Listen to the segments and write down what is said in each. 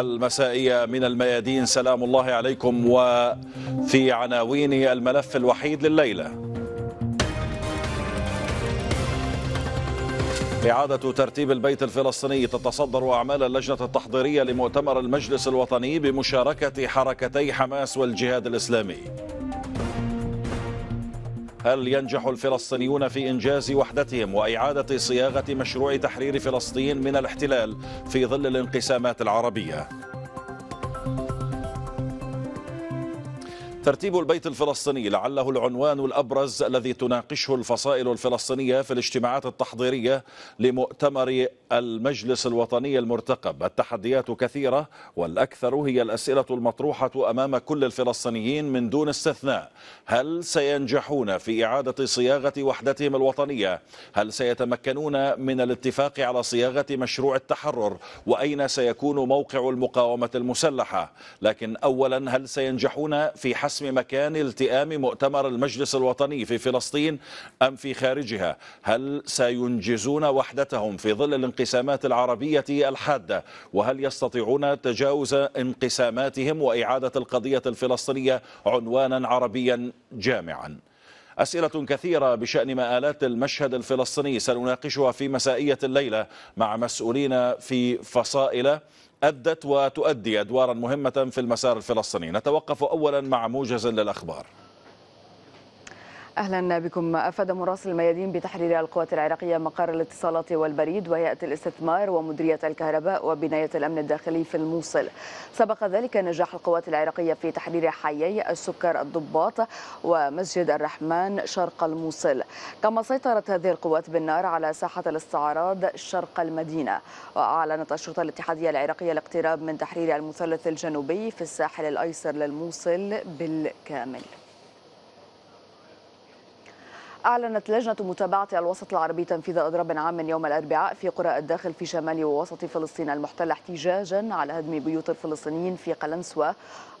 المسائية من الميادين سلام الله عليكم وفي عناوين الملف الوحيد لليلة إعادة ترتيب البيت الفلسطيني تتصدر أعمال اللجنة التحضيرية لمؤتمر المجلس الوطني بمشاركة حركتي حماس والجهاد الإسلامي هل ينجح الفلسطينيون في إنجاز وحدتهم وإعادة صياغة مشروع تحرير فلسطين من الاحتلال في ظل الانقسامات العربية؟ ترتيب البيت الفلسطيني لعله العنوان الأبرز الذي تناقشه الفصائل الفلسطينية في الاجتماعات التحضيرية لمؤتمر المجلس الوطني المرتقب التحديات كثيرة والأكثر هي الأسئلة المطروحة أمام كل الفلسطينيين من دون استثناء هل سينجحون في إعادة صياغة وحدتهم الوطنية؟ هل سيتمكنون من الاتفاق على صياغة مشروع التحرر؟ وأين سيكون موقع المقاومة المسلحة؟ لكن أولا هل سينجحون في حسم حسم مكان التئام مؤتمر المجلس الوطني في فلسطين أم في خارجها هل سينجزون وحدتهم في ظل الانقسامات العربية الحادة وهل يستطيعون تجاوز انقساماتهم وإعادة القضية الفلسطينية عنوانا عربيا جامعا أسئلة كثيرة بشأن مآلات المشهد الفلسطيني سنناقشها في مسائية الليلة مع مسؤولين في فصائل أدت وتؤدي أدوارا مهمة في المسار الفلسطيني نتوقف أولا مع موجز للأخبار أهلا بكم أفاد مراسل الميادين بتحرير القوات العراقية مقر الاتصالات والبريد وهيئة الاستثمار ومديرية الكهرباء وبناية الأمن الداخلي في الموصل سبق ذلك نجاح القوات العراقية في تحرير حيي السكر الضباط ومسجد الرحمن شرق الموصل كما سيطرت هذه القوات بالنار على ساحة الاستعراض شرق المدينة وأعلنت الشرطه الاتحادية العراقية الاقتراب من تحرير المثلث الجنوبي في الساحل الأيسر للموصل بالكامل أعلنت لجنة متابعة الوسط العربي تنفيذ إضراب عام يوم الأربعاء في قرى الداخل في شمال ووسط فلسطين المحتلة احتجاجا على هدم بيوت الفلسطينيين في قلنسوة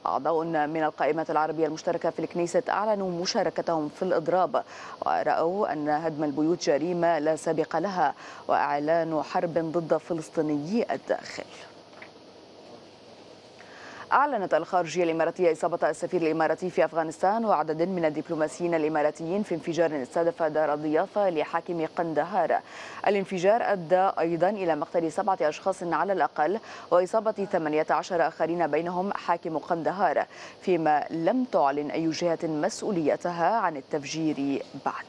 أعضاء من القائمة العربية المشتركة في الكنيسة أعلنوا مشاركتهم في الإضراب ورأوا أن هدم البيوت جريمة لا سابق لها وإعلان حرب ضد فلسطينيي الداخل أعلنت الخارجية الإماراتية إصابة السفير الإماراتي في أفغانستان وعدد من الدبلوماسيين الإماراتيين في انفجار استهدف دار الضيافة لحاكم قندهار الانفجار أدى أيضا إلى مقتل سبعة أشخاص على الأقل وإصابة 18 آخرين بينهم حاكم قندهار فيما لم تعلن أي جهة مسؤوليتها عن التفجير بعد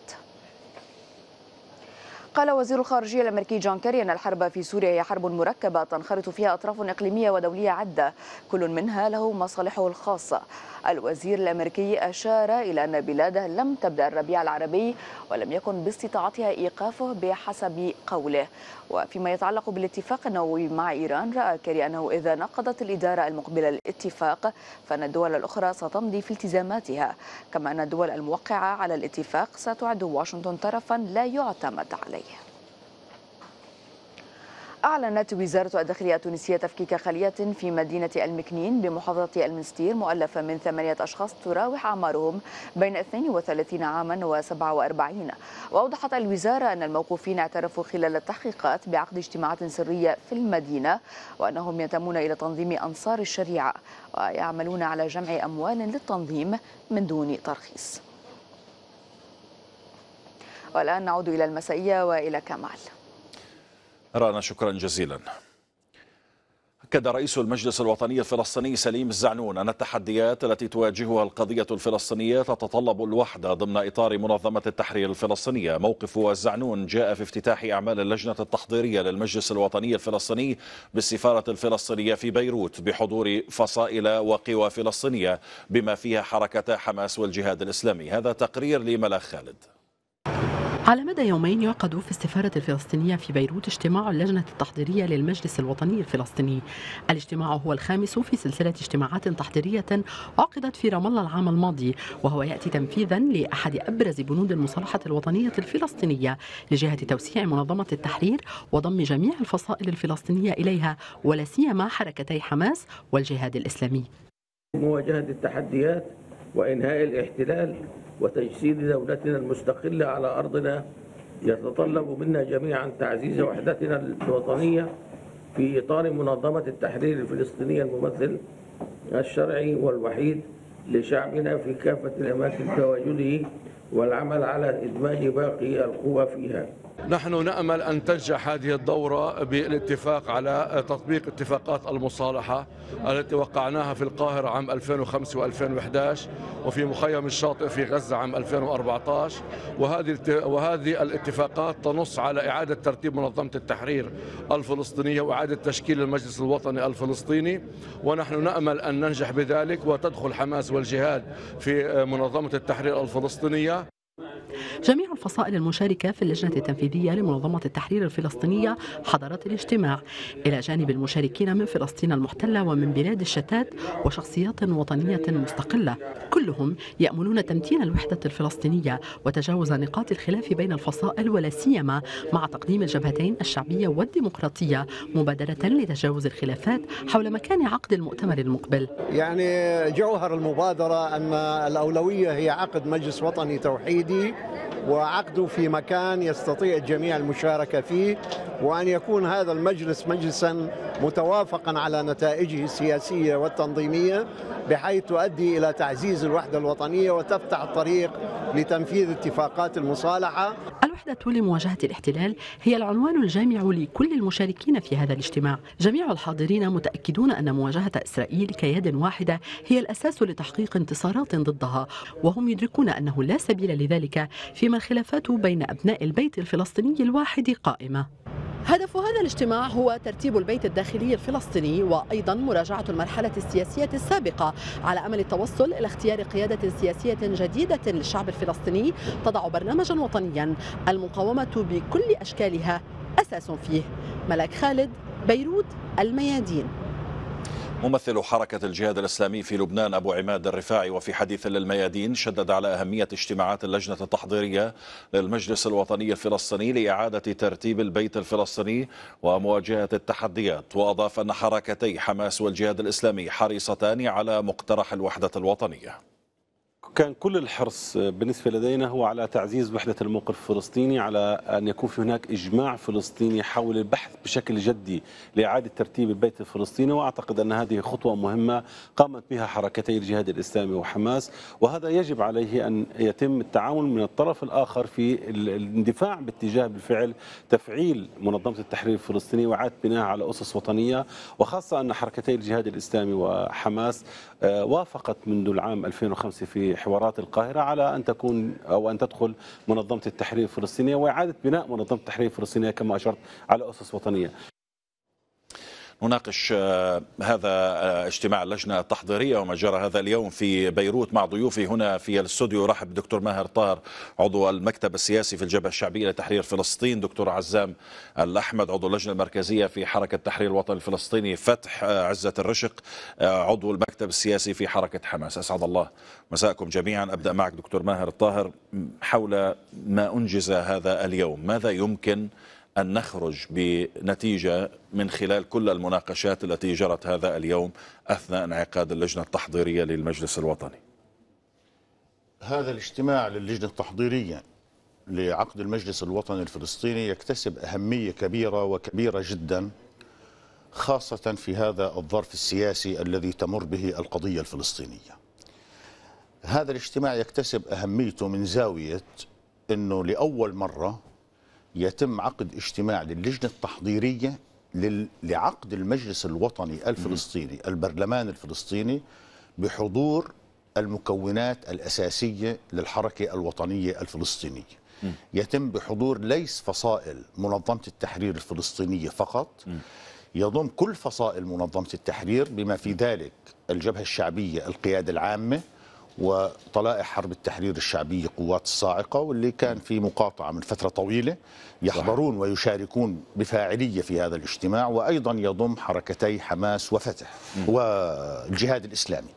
قال وزير الخارجية الأمريكي جون كيري أن الحرب في سوريا هي حرب مركبة تنخرط فيها أطراف إقليمية ودولية عدة كل منها له مصالحه الخاصة الوزير الأمريكي أشار إلى أن بلاده لم تبدأ الربيع العربي ولم يكن باستطاعتها إيقافه بحسب قوله وفيما يتعلق بالاتفاق النووي مع إيران رأى كيري أنه إذا نقضت الإدارة المقبلة الاتفاق فإن الدول الأخرى ستمضي في التزاماتها كما أن الدول الموقعة على الاتفاق ستعد واشنطن طرفا لا يعتمد عليه أعلنت وزارة الداخلية التونسية تفكيك خلية في مدينة المكنين بمحافظة المنستير مؤلفة من ثمانية أشخاص تراوح أعمارهم بين 32 عاما و47 وأوضحت الوزارة أن الموقوفين اعترفوا خلال التحقيقات بعقد اجتماعات سرية في المدينة وأنهم ينتمون إلى تنظيم أنصار الشريعة ويعملون على جمع أموال للتنظيم من دون ترخيص والآن نعود إلى المسائية وإلى كمال رانا شكرا جزيلا أكد رئيس المجلس الوطني الفلسطيني سليم الزعنون أن التحديات التي تواجهها القضية الفلسطينية تتطلب الوحدة ضمن إطار منظمة التحرير الفلسطينية موقف الزعنون جاء في افتتاح أعمال اللجنة التحضيرية للمجلس الوطني الفلسطيني بالسفارة الفلسطينية في بيروت بحضور فصائل وقوى فلسطينية بما فيها حركتا حماس والجهاد الإسلامي هذا تقرير لملا خالد على مدى يومين يعقد في السفارة الفلسطينية في بيروت اجتماع اللجنة التحضيرية للمجلس الوطني الفلسطيني الاجتماع هو الخامس في سلسلة اجتماعات تحضيرية عقدت في رام الله العام الماضي وهو يأتي تنفيذا لأحد أبرز بنود المصالحة الوطنية الفلسطينية لجهة توسيع منظمة التحرير وضم جميع الفصائل الفلسطينية إليها ولا سيما حركتي حماس والجهاد الإسلامي مواجهة التحديات وإنهاء الاحتلال وتجسيد دولتنا المستقلة على أرضنا يتطلب منا جميعا تعزيز وحدتنا الوطنية في إطار منظمة التحرير الفلسطينية الممثل الشرعي والوحيد لشعبنا في كافة الأماكن تواجده والعمل على إدماج باقي القوى فيها نحن نأمل أن تنجح هذه الدورة بالاتفاق على تطبيق اتفاقات المصالحة التي وقعناها في القاهرة عام 2005 و2011 وفي مخيم الشاطئ في غزة عام 2014 وهذه وهذه الاتفاقات تنص على إعادة ترتيب منظمة التحرير الفلسطينية وإعادة تشكيل المجلس الوطني الفلسطيني ونحن نأمل أن ننجح بذلك وتدخل حماس والجهاد في منظمة التحرير الفلسطينية جميع الفصائل المشاركة في اللجنة التنفيذية لمنظمة التحرير الفلسطينية حضرت الاجتماع إلى جانب المشاركين من فلسطين المحتلة ومن بلاد الشتات وشخصيات وطنية مستقلة كلهم يأملون تمتين الوحدة الفلسطينية وتجاوز نقاط الخلاف بين الفصائل ولا سيما مع تقديم الجبهتين الشعبية والديمقراطية مبادرة لتجاوز الخلافات حول مكان عقد المؤتمر المقبل يعني جوهر المبادرة أن الأولوية هي عقد مجلس وطني توحيدي وعقده في مكان يستطيع الجميع المشاركة فيه وأن يكون هذا المجلس مجلسا متوافقا على نتائجه السياسية والتنظيمية بحيث تؤدي إلى تعزيز الوحدة الوطنية وتفتح الطريق لتنفيذ اتفاقات المصالحة الوحدة لمواجهة الاحتلال هي العنوان الجامع لكل المشاركين في هذا الاجتماع جميع الحاضرين متأكدون أن مواجهة إسرائيل كيد واحدة هي الأساس لتحقيق انتصارات ضدها وهم يدركون أنه لا سبيل لذلك فيما الخلافات بين أبناء البيت الفلسطيني الواحد قائمة هدف هذا الاجتماع هو ترتيب البيت الداخلي الفلسطيني وأيضا مراجعة المرحلة السياسية السابقة على أمل التوصل إلى اختيار قيادة سياسية جديدة للشعب الفلسطيني تضع برنامجا وطنيا المقاومة بكل أشكالها أساس فيه ملاك خالد بيروت الميادين ممثل حركة الجهاد الإسلامي في لبنان أبو عماد الرفاعي وفي حديث للميادين شدد على أهمية اجتماعات اللجنة التحضيرية للمجلس الوطني الفلسطيني لإعادة ترتيب البيت الفلسطيني ومواجهة التحديات وأضاف أن حركتي حماس والجهاد الإسلامي حريصتان على مقترح الوحدة الوطنية كان كل الحرص بالنسبة لدينا هو على تعزيز وحدة الموقف الفلسطيني على أن يكون في هناك إجماع فلسطيني حول البحث بشكل جدي لإعادة ترتيب البيت الفلسطيني وأعتقد أن هذه خطوة مهمة قامت بها حركتي الجهاد الإسلامي وحماس وهذا يجب عليه أن يتم التعاون من الطرف الآخر في الاندفاع باتجاه بالفعل تفعيل منظمة التحرير الفلسطيني وإعادة بناءها على أسس وطنية وخاصة أن حركتي الجهاد الإسلامي وحماس آه، وافقت منذ العام 2005 في حوارات القاهرة على أن تكون أو أن تدخل منظمة التحرير الفلسطينية وإعادة بناء منظمة التحرير الفلسطينية كما أشرت على أسس وطنية نناقش آه، هذا آه، اجتماع اللجنة التحضيرية وما جرى هذا اليوم في بيروت مع ضيوفي هنا في الاستوديو رحب دكتور ماهر طاهر عضو المكتب السياسي في الجبهة الشعبية لتحرير فلسطين دكتور عزام الأحمد عضو اللجنة المركزية في حركة تحرير الوطن الفلسطيني فتح آه، عزة الرشق عضو المكتب السياسي في حركة حماس أسعد الله مساءكم جميعا أبدأ معك دكتور ماهر الطاهر حول ما أنجز هذا اليوم ماذا يمكن أن نخرج بنتيجة من خلال كل المناقشات التي جرت هذا اليوم أثناء انعقاد اللجنة التحضيرية للمجلس الوطني هذا الاجتماع للجنة التحضيرية لعقد المجلس الوطني الفلسطيني يكتسب أهمية كبيرة وكبيرة جدا خاصة في هذا الظرف السياسي الذي تمر به القضية الفلسطينية هذا الاجتماع يكتسب أهميته من زاوية أنه لأول مرة يتم عقد اجتماع للجنة التحضيرية لعقد المجلس الوطني الفلسطيني البرلمان الفلسطيني بحضور المكونات الأساسية للحركة الوطنية الفلسطينية يتم بحضور ليس فصائل منظمة التحرير الفلسطينية فقط يضم كل فصائل منظمة التحرير بما في ذلك الجبهة الشعبية القيادة العامة وطلائع حرب التحرير الشعبية قوات الصاعقة واللي كان في مقاطعة من فترة طويلة يحضرون ويشاركون بفاعلية في هذا الاجتماع وأيضا يضم حركتي حماس وفتح والجهاد الإسلامي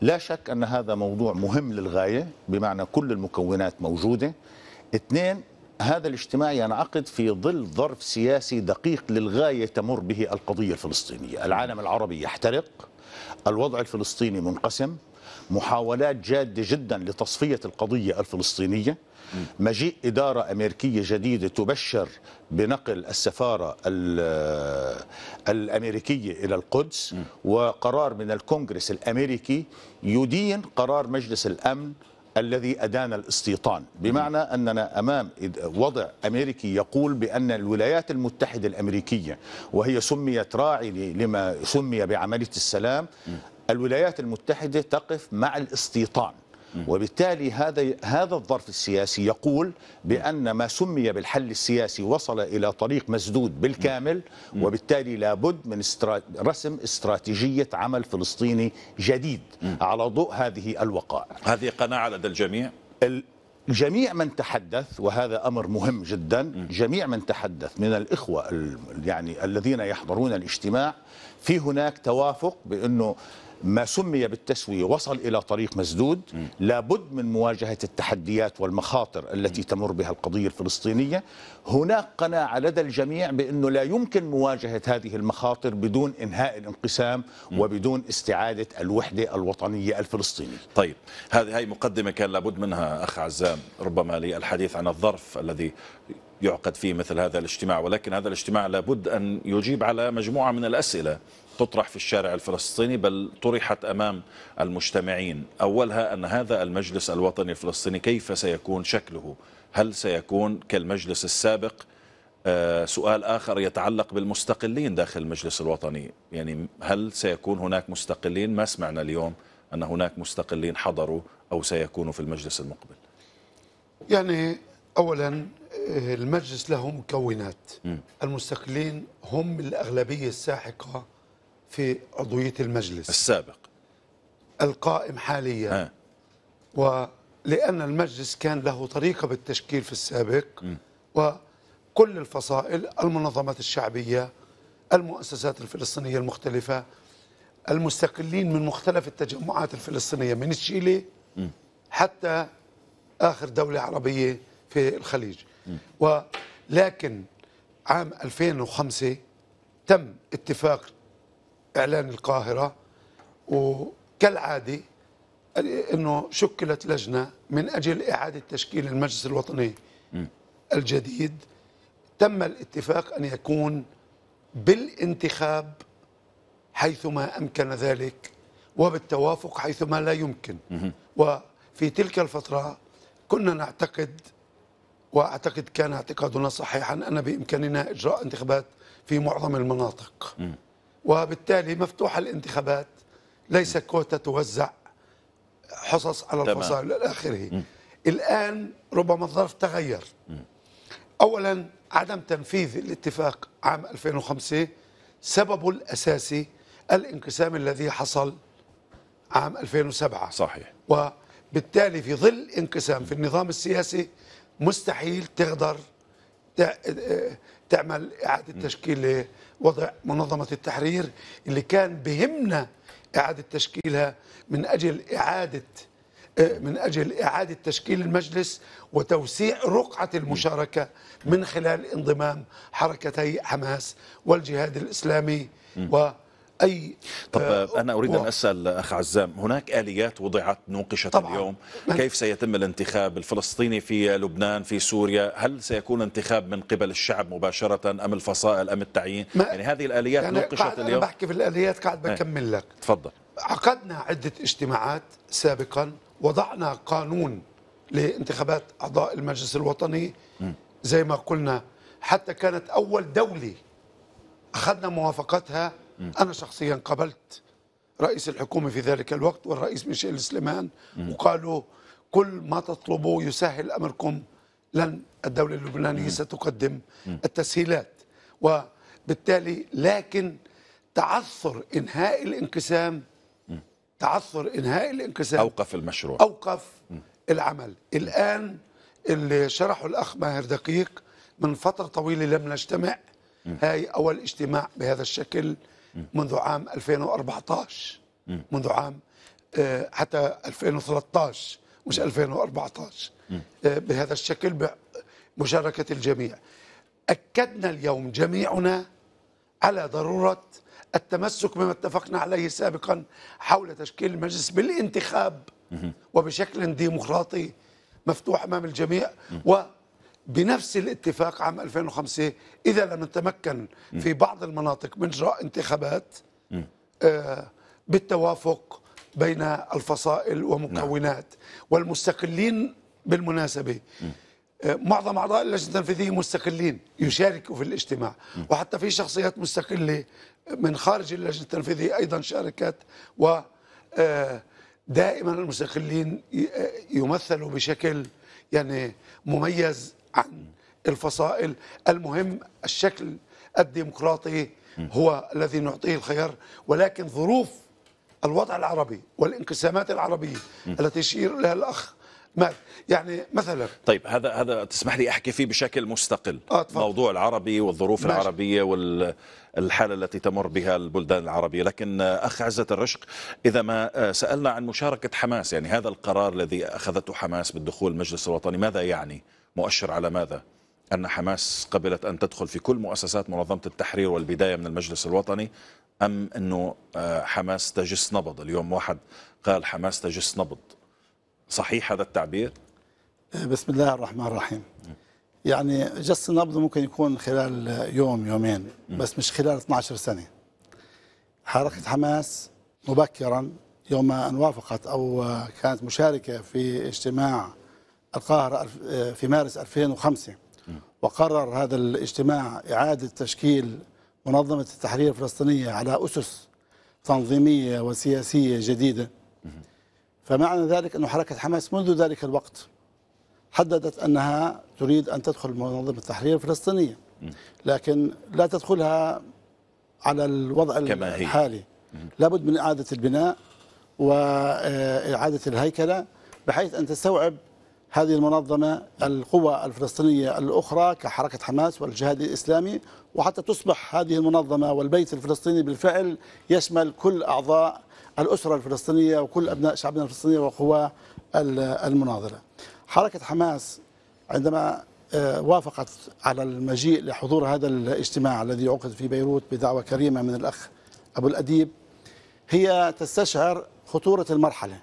لا شك أن هذا موضوع مهم للغاية بمعنى كل المكونات موجودة اثنين هذا الاجتماع ينعقد في ظل ظرف سياسي دقيق للغاية تمر به القضية الفلسطينية العالم العربي يحترق الوضع الفلسطيني منقسم محاولات جادة جدا لتصفية القضية الفلسطينية مجيء إدارة أمريكية جديدة تبشر بنقل السفارة الأمريكية إلى القدس وقرار من الكونغرس الأمريكي يدين قرار مجلس الأمن الذي أدان الاستيطان بمعنى أننا أمام وضع أمريكي يقول بأن الولايات المتحدة الأمريكية وهي سميت راعي لما سمي بعملية السلام الولايات المتحدة تقف مع الاستيطان وبالتالي هذا هذا الظرف السياسي يقول بان ما سمي بالحل السياسي وصل الى طريق مسدود بالكامل وبالتالي لابد من رسم استراتيجيه عمل فلسطيني جديد على ضوء هذه الوقائع. هذه قناعه لدى الجميع؟ جميع من تحدث وهذا امر مهم جدا جميع من تحدث من الاخوه يعني الذين يحضرون الاجتماع في هناك توافق بانه ما سمي بالتسوية وصل إلى طريق مسدود لابد من مواجهة التحديات والمخاطر التي تمر بها القضية الفلسطينية هناك قناعة لدى الجميع بأنه لا يمكن مواجهة هذه المخاطر بدون إنهاء الانقسام وبدون استعادة الوحدة الوطنية الفلسطينية طيب هذه هي مقدمة كان لابد منها أخ عزام ربما للحديث عن الظرف الذي يعقد فيه مثل هذا الاجتماع ولكن هذا الاجتماع لابد أن يجيب على مجموعة من الأسئلة تطرح في الشارع الفلسطيني بل طرحت أمام المجتمعين أولها أن هذا المجلس الوطني الفلسطيني كيف سيكون شكله هل سيكون كالمجلس السابق آه، سؤال آخر يتعلق بالمستقلين داخل المجلس الوطني يعني هل سيكون هناك مستقلين ما سمعنا اليوم أن هناك مستقلين حضروا أو سيكونوا في المجلس المقبل يعني أولا آه، المجلس له مكونات المستقلين هم الأغلبية الساحقة في عضوية المجلس السابق القائم حاليا ها. ولأن المجلس كان له طريقة بالتشكيل في السابق م. وكل الفصائل المنظمات الشعبية المؤسسات الفلسطينية المختلفة المستقلين من مختلف التجمعات الفلسطينية من تشيلي حتى آخر دولة عربية في الخليج ولكن عام 2005 تم اتفاق إعلان القاهرة وكالعادة أنه شكلت لجنة من أجل إعادة تشكيل المجلس الوطني الجديد تم الاتفاق أن يكون بالانتخاب حيثما أمكن ذلك وبالتوافق حيثما لا يمكن وفي تلك الفترة كنا نعتقد وأعتقد كان اعتقادنا صحيحا أن بإمكاننا إجراء انتخابات في معظم المناطق وبالتالي مفتوحة الانتخابات ليس كوتا توزع حصص على الفصائل إلى آخره الآن ربما الظرف تغير أولا عدم تنفيذ الاتفاق عام 2005 سببه الأساسي الانقسام الذي حصل عام 2007 صحيح وبالتالي في ظل انقسام في النظام السياسي مستحيل تقدر آه، تعمل إعادة تشكيل لوضع منظمة التحرير اللي كان بهمنا إعادة تشكيلها من أجل إعادة آه، من أجل إعادة تشكيل المجلس وتوسيع رقعة المشاركة من خلال انضمام حركتي حماس والجهاد الإسلامي و اي طب آه،, آه انا اريد ان اسال اخ عزام هناك اليات وضعت نوقشت طبعا. اليوم نعم. كيف سيتم الانتخاب الفلسطيني في لبنان في سوريا هل سيكون انتخاب من قبل الشعب مباشره ام الفصائل ام التعيين يعني هذه الاليات يعني نوقشت اليوم انا بحكي في الاليات قاعد إيه. بكمل لك تفضل عقدنا عده اجتماعات سابقا وضعنا قانون لانتخابات اعضاء المجلس الوطني زي ما قلنا حتى كانت اول دوله اخذنا موافقتها أنا شخصيا قابلت رئيس الحكومة في ذلك الوقت والرئيس ميشيل سليمان وقالوا كل ما تطلبوا يسهل أمركم لن الدولة اللبنانية ستقدم التسهيلات وبالتالي لكن تعثر إنهاء الانقسام تعثر إنهاء الانقسام أوقف المشروع أوقف العمل الآن اللي شرحه الأخ ماهر دقيق من فترة طويلة لم نجتمع هاي أول اجتماع بهذا الشكل منذ عام 2014 منذ عام آه، حتى 2013 مش 2014 آه، بهذا الشكل بمشاركة الجميع أكدنا اليوم جميعنا على ضرورة التمسك بما اتفقنا عليه سابقا حول تشكيل المجلس بالانتخاب وبشكل ديمقراطي مفتوح امام الجميع و بنفس الاتفاق عام 2005 إذا لم نتمكن في بعض المناطق من إجراء انتخابات آه، بالتوافق بين الفصائل ومكونات نعم. والمستقلين بالمناسبة آه، معظم أعضاء اللجنة التنفيذية مستقلين يشاركوا في الاجتماع وحتى في شخصيات مستقلة من خارج اللجنة التنفيذية أيضا شاركت و آه، دائما المستقلين يمثلوا بشكل يعني مميز عن الفصائل المهم الشكل الديمقراطي هو الذي نعطيه الخيار ولكن ظروف الوضع العربي والانقسامات العربية التي يشير لها الأخ ما يعني مثلا طيب هذا هذا تسمح لي احكي فيه بشكل مستقل آه موضوع العربي والظروف ماشي. العربيه والحاله التي تمر بها البلدان العربيه لكن اخ عزه الرشق اذا ما آه، سالنا عن مشاركه حماس يعني هذا القرار الذي اخذته حماس بالدخول المجلس الوطني ماذا يعني مؤشر على ماذا؟ أن حماس قبلت أن تدخل في كل مؤسسات منظمة التحرير والبداية من المجلس الوطني أم أنه آه، حماس تجس نبض اليوم واحد قال حماس تجس نبض صحيح هذا التعبير؟ آه، بسم الله الرحمن الرحيم يعني جس النبض ممكن يكون خلال يوم يومين بس مش خلال 12 سنة حركة حماس مبكرا يوم أن وافقت أو آه، كانت مشاركة في اجتماع القاهرة آه، في مارس 2005 وقرر هذا الاجتماع إعادة تشكيل منظمة التحرير الفلسطينية على أسس تنظيمية وسياسية جديدة فمعنى ذلك أن حركة حماس منذ ذلك الوقت حددت أنها تريد أن تدخل منظمة التحرير الفلسطينية لكن لا تدخلها على الوضع الحالي لابد من إعادة البناء وإعادة الهيكلة بحيث أن تستوعب هذه المنظمة القوى الفلسطينية الأخرى كحركة حماس والجهاد الإسلامي وحتى تصبح هذه المنظمة والبيت الفلسطيني بالفعل يشمل كل أعضاء الأسرة الفلسطينية وكل أبناء شعبنا الفلسطيني وقوى المناضلة حركة حماس عندما آه، وافقت على المجيء لحضور هذا الاجتماع الذي عقد في بيروت بدعوة كريمة من الأخ أبو الأديب هي تستشعر خطورة المرحلة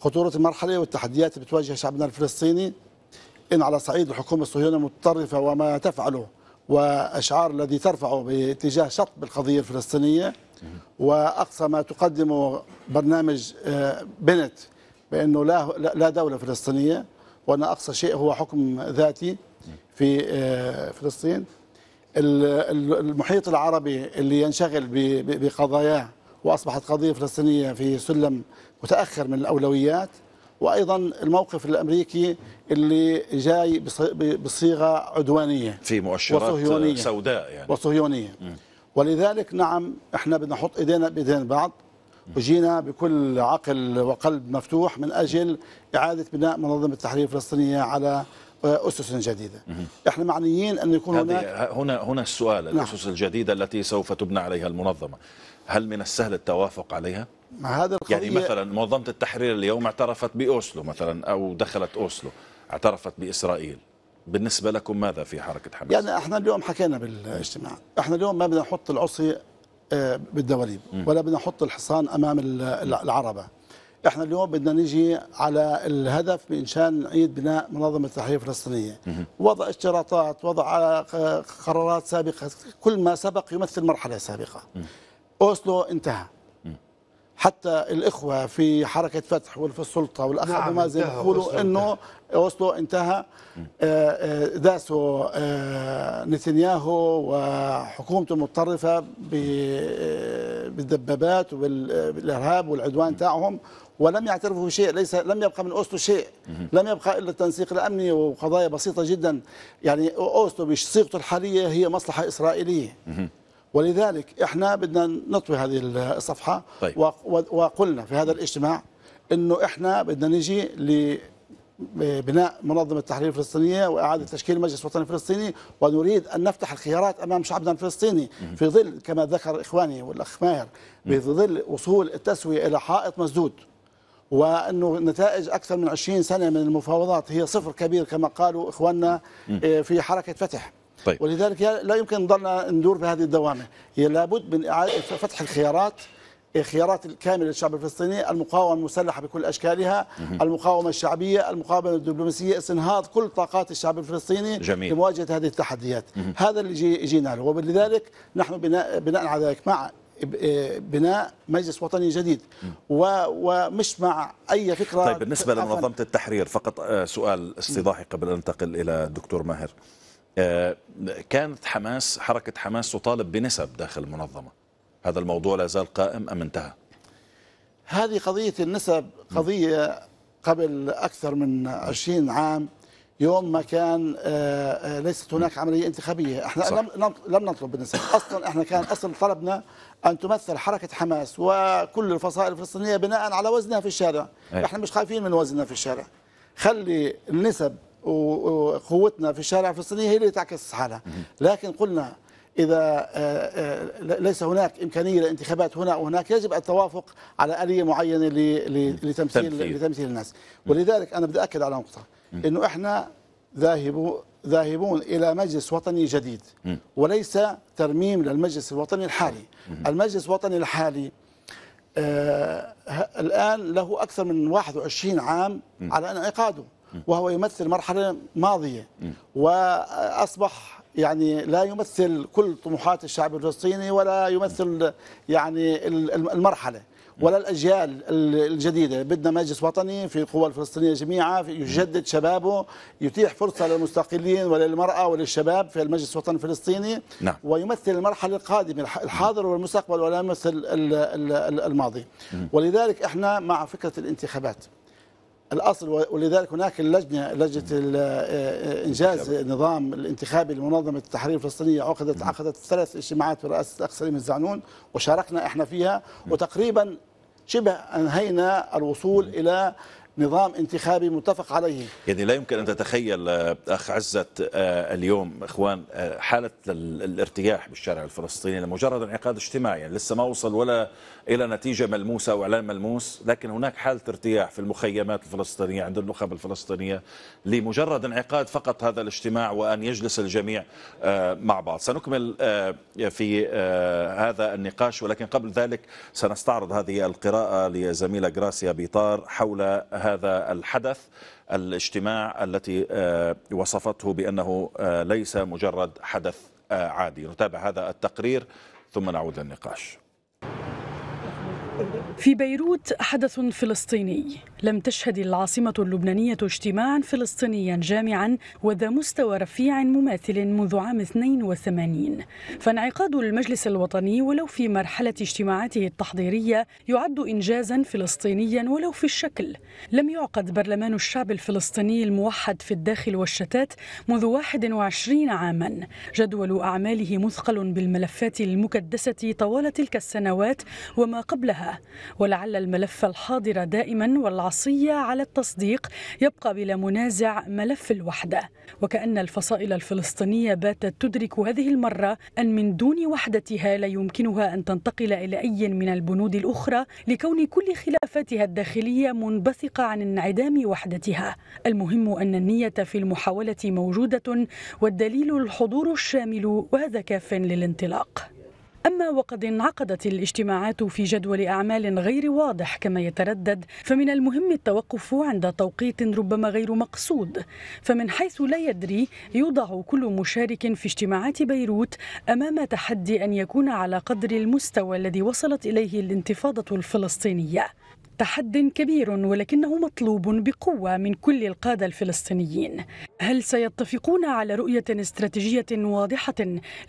خطورة المرحلة والتحديات اللي بتواجه شعبنا الفلسطيني إن على صعيد الحكومة الصهيونية المتطرفة وما تفعله وأشعار الذي ترفعه باتجاه شط بالقضية الفلسطينية وأقصى ما تقدمه برنامج آه، بنت بأنه لا لا دولة فلسطينية وأن أقصى شيء هو حكم ذاتي في آه، فلسطين المحيط العربي اللي ينشغل بقضاياه وأصبحت قضية فلسطينية في سلم متأخر من الأولويات وايضا الموقف الامريكي اللي جاي بصيغه عدوانيه في مؤشرات وصهيونية سوداء يعني وصهيونيه م. ولذلك نعم احنا بدنا نحط ايدينا بايدين بعض وجينا بكل عقل وقلب مفتوح من اجل اعاده بناء منظمه التحرير الفلسطينيه على آه، اسس جديده م. احنا معنيين ان يكون هناك هنا هنا السؤال نعم. الاسس الجديده التي سوف تبنى عليها المنظمه هل من السهل التوافق عليها؟ مع هذا القضية يعني مثلا منظمة التحرير اليوم اعترفت بأوسلو مثلا أو دخلت أوسلو اعترفت بإسرائيل بالنسبة لكم ماذا في حركة حماس؟ يعني احنا اليوم حكينا بالاجتماع احنا اليوم ما بدنا نحط العصي آه، بالدواليب ولا بدنا نحط الحصان أمام العربة احنا اليوم بدنا نجي على الهدف من شان نعيد بناء منظمه التحرير الفلسطينيه، وضع اشتراطات، وضع آه، قرارات سابقه، كل ما سبق يمثل مرحله سابقه. أوسلو انتهى حتى الإخوة في حركة فتح والفي السلطة والأخ نعم مازن يقولوا أنه أوسلو انتهى داسوا آه، آه، آه، نتنياهو وحكومته المتطرفة بالدبابات والإرهاب والعدوان تاعهم ولم يعترفوا بشيء ليس لم يبقى من اوسلو شيء لم يبقى الا التنسيق الامني وقضايا بسيطه جدا يعني اوسلو بصيغته الحاليه هي مصلحه اسرائيليه ولذلك احنا بدنا نطوي هذه الصفحه طيب. وقلنا في هذا الاجتماع انه احنا بدنا نجي ل بناء منظمة التحرير الفلسطينية وإعادة تشكيل مجلس وطني فلسطيني ونريد أن نفتح الخيارات أمام شعبنا الفلسطيني في ظل كما ذكر إخواني والأخ ماهر في ظل وصول التسوية إلى حائط مسدود وأنه نتائج أكثر من 20 سنة من المفاوضات هي صفر كبير كما قالوا إخواننا آه، في حركة فتح طيب. ولذلك لا يمكن نضلنا ندور في هذه الدوامه لابد من اعاده فتح الخيارات خيارات الكامله للشعب الفلسطيني، المقاومه المسلحه بكل اشكالها، المقاومه الشعبيه، المقاومه الدبلوماسيه، استنهاض كل طاقات الشعب الفلسطيني جميل. لمواجهه هذه التحديات، هذا اللي جينا له، ولذلك نحن بناء بناء على ذلك مع بناء مجلس وطني جديد و ومش مع اي فكره طيب بالنسبه لمنظمه التحرير فقط آه، سؤال استيضاحي قبل ان انتقل الى الدكتور ماهر كانت حماس حركة حماس تطالب بنسب داخل المنظمة هذا الموضوع لا زال قائم أم انتهى هذه قضية النسب قضية قبل أكثر من 20 عام يوم ما كان آه، آه، ليست هناك عملية انتخابية احنا صح. لم لم نطلب بالنسبة أصلا احنا كان أصلا طلبنا أن تمثل حركة حماس وكل الفصائل الفلسطينية بناء على وزنها في الشارع احنا مش خايفين من وزننا في الشارع خلي النسب وقوتنا في الشارع الفلسطيني هي اللي تعكس حالها لكن قلنا إذا آه، آه، ليس هناك إمكانية لانتخابات هنا أو هناك يجب التوافق على آلية معينة لتمثيل, لتمثيل الناس ولذلك أنا بدي أكد على نقطة أنه إحنا ذاهبوا ذاهبون إلى مجلس وطني جديد وليس ترميم للمجلس الوطني الحالي المجلس الوطني الحالي آه الآن له أكثر من 21 عام على انعقاده وهو يمثل مرحلة ماضية وأصبح يعني لا يمثل كل طموحات الشعب الفلسطيني ولا يمثل يعني المرحلة ولا الاجيال الجديده بدنا مجلس وطني في القوى الفلسطينيه جميعا يجدد شبابه يتيح فرصه للمستقلين وللمراه وللشباب في المجلس الوطني الفلسطيني نعم. ويمثل المرحله القادمه الحاضر والمستقبل ولا يمثل الماضي ولذلك احنا مع فكره الانتخابات الاصل ولذلك هناك اللجنه لجنه آه، انجاز النظام الانتخابي لمنظمه التحرير الفلسطينيه عقدت عقدت ثلاث اجتماعات برئاسه الاخ سليم الزعنون وشاركنا احنا فيها وتقريبا شبه انهينا الوصول الى نظام انتخابي متفق عليه يعني لا يمكن أن تتخيل آه، أخ عزت آه، اليوم إخوان آه، حالة الارتياح بالشارع الفلسطيني لمجرد انعقاد اجتماعي يعني لسه ما وصل ولا إلى نتيجة ملموسة وإعلان ملموس لكن هناك حالة ارتياح في المخيمات الفلسطينية عند النخب الفلسطينية لمجرد انعقاد فقط هذا الاجتماع وأن يجلس الجميع مع بعض سنكمل في هذا النقاش ولكن قبل ذلك سنستعرض هذه القراءة لزميلة غراسيا بيطار حول هذا الحدث الاجتماع التي آه، وصفته بأنه آه، ليس مجرد حدث آه، عادي نتابع هذا التقرير ثم نعود للنقاش في بيروت حدث فلسطيني لم تشهد العاصمة اللبنانية اجتماعا فلسطينيا جامعا وذا مستوى رفيع مماثل منذ عام 82 فانعقاد المجلس الوطني ولو في مرحلة اجتماعاته التحضيرية يعد إنجازا فلسطينيا ولو في الشكل لم يعقد برلمان الشعب الفلسطيني الموحد في الداخل والشتات منذ 21 عاما جدول أعماله مثقل بالملفات المكدسة طوال تلك السنوات وما قبلها ولعل الملف الحاضر دائما والعصية على التصديق يبقى بلا منازع ملف الوحدة وكأن الفصائل الفلسطينية باتت تدرك هذه المرة أن من دون وحدتها لا يمكنها أن تنتقل إلى أي من البنود الأخرى لكون كل خلافاتها الداخلية منبثقة عن انعدام وحدتها المهم أن النية في المحاولة موجودة والدليل الحضور الشامل وهذا كاف للانطلاق أما وقد انعقدت الاجتماعات في جدول أعمال غير واضح كما يتردد فمن المهم التوقف عند توقيت ربما غير مقصود فمن حيث لا يدري يوضع كل مشارك في اجتماعات بيروت أمام تحدي أن يكون على قدر المستوى الذي وصلت إليه الانتفاضة الفلسطينية تحد كبير ولكنه مطلوب بقوه من كل القاده الفلسطينيين هل سيتفقون على رؤيه استراتيجيه واضحه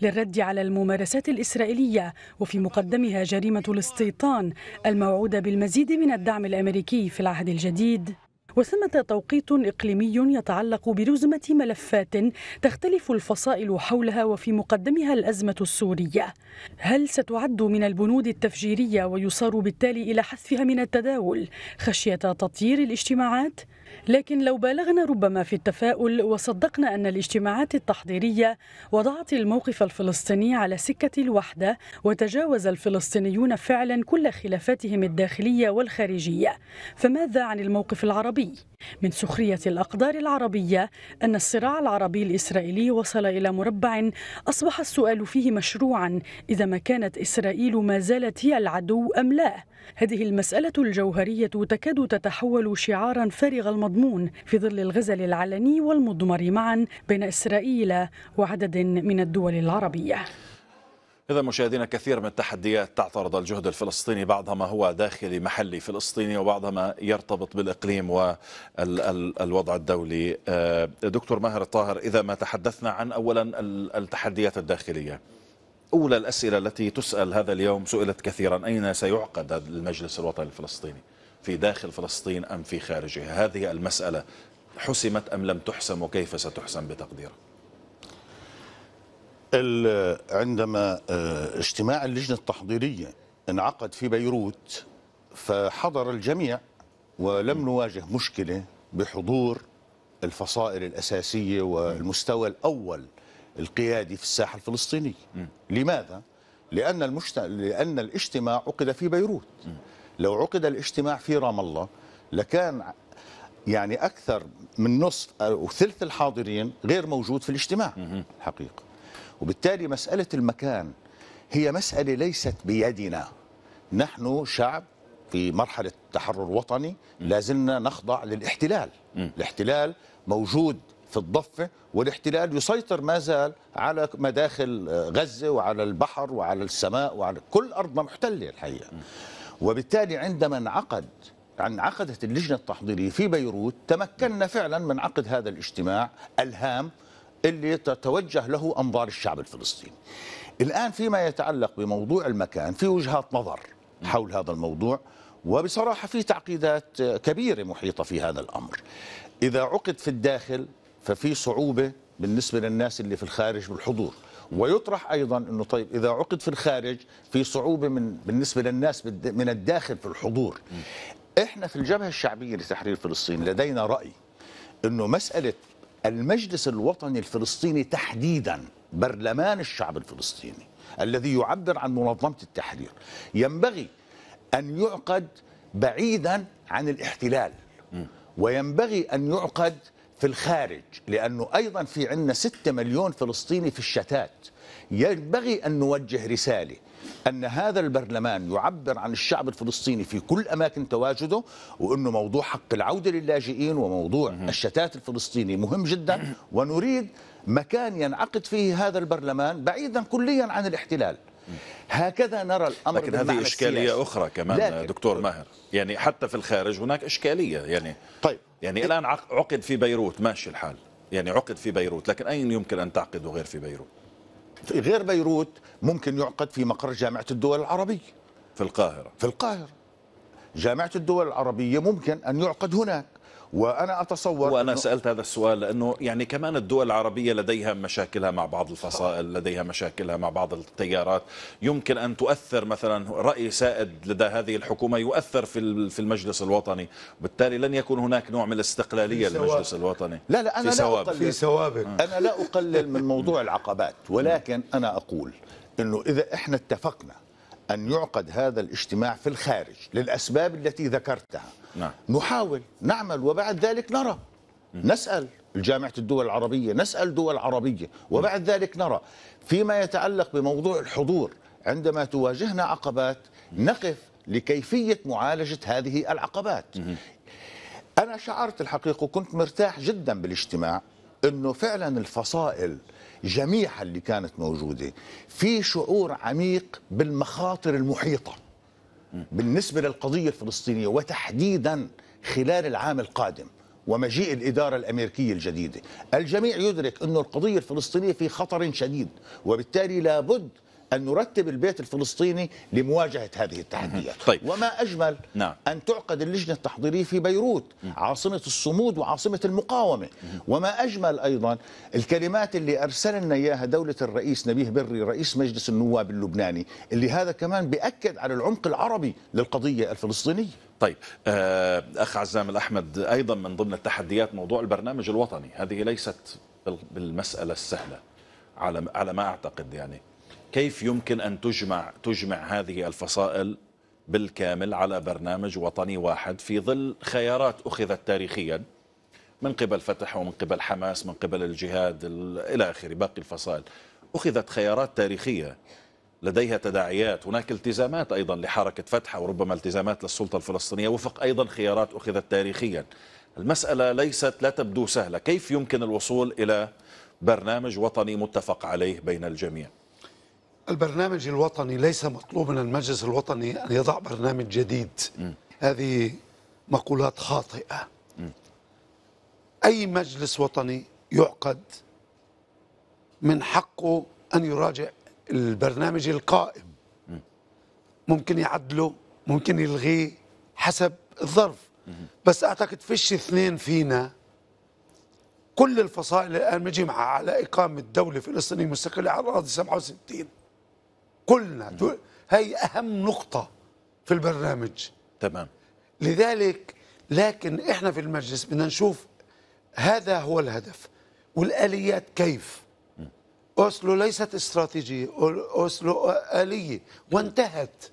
للرد على الممارسات الاسرائيليه وفي مقدمها جريمه الاستيطان الموعوده بالمزيد من الدعم الامريكي في العهد الجديد وثمة توقيت إقليمي يتعلق بلزمة ملفات تختلف الفصائل حولها وفي مقدمها الأزمة السورية هل ستعد من البنود التفجيرية ويصار بالتالي إلى حذفها من التداول خشية تطيير الاجتماعات؟ لكن لو بالغنا ربما في التفاؤل وصدقنا أن الاجتماعات التحضيرية وضعت الموقف الفلسطيني على سكة الوحدة وتجاوز الفلسطينيون فعلا كل خلافاتهم الداخلية والخارجية فماذا عن الموقف العربي؟ من سخرية الأقدار العربية أن الصراع العربي الإسرائيلي وصل إلى مربع أصبح السؤال فيه مشروعا إذا ما كانت إسرائيل ما زالت هي العدو أم لا هذه المسألة الجوهرية تكاد تتحول شعارا فارغ المضمون في ظل الغزل العلني والمضمر معا بين إسرائيل وعدد من الدول العربية إذا مشاهدينا كثير من التحديات تعترض الجهد الفلسطيني بعضها ما هو داخلي محلي فلسطيني وبعضها ما يرتبط بالإقليم والوضع الدولي آه، دكتور ماهر الطاهر إذا ما تحدثنا عن أولا التحديات الداخلية أولى الأسئلة التي تسأل هذا اليوم سئلت كثيرا أين سيعقد المجلس الوطني الفلسطيني في داخل فلسطين أم في خارجها هذه المسألة حسمت أم لم تحسم وكيف ستحسم بتقديرك عندما آه، اجتماع اللجنة التحضيرية انعقد في بيروت فحضر الجميع ولم نواجه مشكلة بحضور الفصائل الأساسية والمستوى الأول القيادي في الساحة الفلسطينية لماذا؟ لأن, المشت... لأن الاجتماع عقد في بيروت لو عقد الاجتماع في رام الله لكان يعني أكثر من نصف أو ثلث الحاضرين غير موجود في الاجتماع الحقيقة وبالتالي مسألة المكان هي مسألة ليست بيدنا نحن شعب في مرحلة تحرر وطني لازلنا نخضع للاحتلال الاحتلال موجود في الضفة والاحتلال يسيطر ما زال على مداخل آه، غزة وعلى البحر وعلى السماء وعلى كل أرضنا محتلة الحقيقة وبالتالي عندما انعقد انعقدت اللجنة التحضيرية في بيروت تمكنا فعلا من عقد هذا الاجتماع الهام اللي تتوجه له انظار الشعب الفلسطيني. الان فيما يتعلق بموضوع المكان في وجهات نظر حول هذا الموضوع وبصراحه في تعقيدات كبيره محيطه في هذا الامر. اذا عقد في الداخل ففي صعوبه بالنسبه للناس اللي في الخارج بالحضور. ويطرح ايضا انه طيب اذا عقد في الخارج في صعوبه من بالنسبه للناس من الداخل في الحضور. احنا في الجبهه الشعبيه لتحرير فلسطين لدينا راي انه مساله المجلس الوطني الفلسطيني تحديدا برلمان الشعب الفلسطيني الذي يعبر عن منظمة التحرير ينبغي أن يعقد بعيدا عن الاحتلال وينبغي أن يعقد في الخارج لأنه أيضا في عندنا 6 مليون فلسطيني في الشتات ينبغي أن نوجه رسالة أن هذا البرلمان يعبر عن الشعب الفلسطيني في كل أماكن تواجده وأنه موضوع حق العودة للاجئين وموضوع الشتات الفلسطيني مهم جدا ونريد مكان ينعقد فيه هذا البرلمان بعيدا كليا عن الاحتلال هكذا نرى الامر لكن هذه اشكاليه السياسة. اخرى كمان دكتور ماهر يعني حتى في الخارج هناك اشكاليه يعني طيب يعني الان عقد في بيروت ماشي الحال يعني عقد في بيروت لكن اين يمكن ان تعقده غير في بيروت غير بيروت ممكن يعقد في مقر جامعة الدول العربية في القاهرة في القاهرة جامعة الدول العربية ممكن أن يعقد هناك وانا اتصور وانا سالت هذا السؤال لانه يعني كمان الدول العربيه لديها مشاكلها مع بعض الفصائل لديها مشاكلها مع بعض التيارات يمكن ان تؤثر مثلا راي سائد لدى هذه الحكومه يؤثر في في المجلس الوطني بالتالي لن يكون هناك نوع من الاستقلاليه للمجلس الوطني لا لا انا في سوابق. لا أقلل في انا لا اقلل من موضوع العقبات ولكن انا اقول انه اذا احنا اتفقنا أن يعقد هذا الاجتماع في الخارج للأسباب التي ذكرتها نعم. نحاول نعمل وبعد ذلك نرى م. نسأل جامعة الدول العربية نسأل دول عربية وبعد ذلك نرى فيما يتعلق بموضوع الحضور عندما تواجهنا عقبات نقف لكيفية معالجة هذه العقبات م. أنا شعرت الحقيقة وكنت مرتاح جدا بالاجتماع أنه فعلا الفصائل جميعها اللي كانت موجودة في شعور عميق بالمخاطر المحيطة بالنسبة للقضية الفلسطينية وتحديدا خلال العام القادم ومجيء الإدارة الأمريكية الجديدة الجميع يدرك أن القضية الفلسطينية في خطر شديد وبالتالي لابد أن نرتب البيت الفلسطيني لمواجهة هذه التحديات طيب. وما أجمل نعم. أن تعقد اللجنة التحضيرية في بيروت عاصمة الصمود وعاصمة المقاومة وما أجمل أيضا الكلمات اللي أرسلنا إياها دولة الرئيس نبيه بري رئيس مجلس النواب اللبناني اللي هذا كمان بأكد على العمق العربي للقضية الفلسطينية طيب آه، أخ عزام الأحمد أيضا من ضمن التحديات موضوع البرنامج الوطني هذه ليست بالمسألة السهلة على ما أعتقد يعني كيف يمكن أن تجمع, تجمع هذه الفصائل بالكامل على برنامج وطني واحد في ظل خيارات أخذت تاريخيا من قبل فتح ومن قبل حماس من قبل الجهاد إلى آخره باقي الفصائل أخذت خيارات تاريخية لديها تداعيات هناك التزامات أيضا لحركة فتح وربما التزامات للسلطة الفلسطينية وفق أيضا خيارات أخذت تاريخيا المسألة ليست لا تبدو سهلة كيف يمكن الوصول إلى برنامج وطني متفق عليه بين الجميع البرنامج الوطني ليس مطلوب من المجلس الوطني أن يضع برنامج جديد م. هذه مقولات خاطئة م. أي مجلس وطني يعقد من حقه أن يراجع البرنامج القائم ممكن يعدله ممكن يلغيه حسب الظرف بس أعتقد فيش اثنين فينا كل الفصائل الآن مجمعة على إقامة دولة فلسطينية مستقلة على الأراضي 67 قلنا هي أهم نقطة في البرنامج تمام لذلك لكن إحنا في المجلس بدنا نشوف هذا هو الهدف والآليات كيف أوسلو ليست استراتيجية أوسلو آلية وانتهت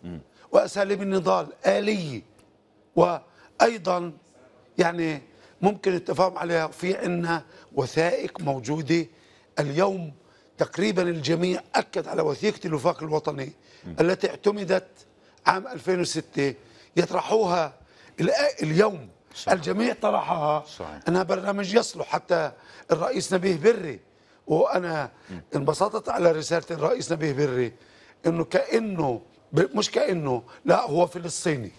وأساليب النضال آلية وأيضا يعني ممكن التفاهم عليها في عنا وثائق موجودة اليوم تقريبا الجميع أكد على وثيقة الوفاق الوطني م. التي اعتمدت عام 2006 يطرحوها اليوم صحيح. الجميع طرحها صحيح. أنها برنامج يصلح حتى الرئيس نبيه بري وأنا م. انبسطت على رسالة الرئيس نبيه بري أنه كأنه مش كأنه لا هو فلسطيني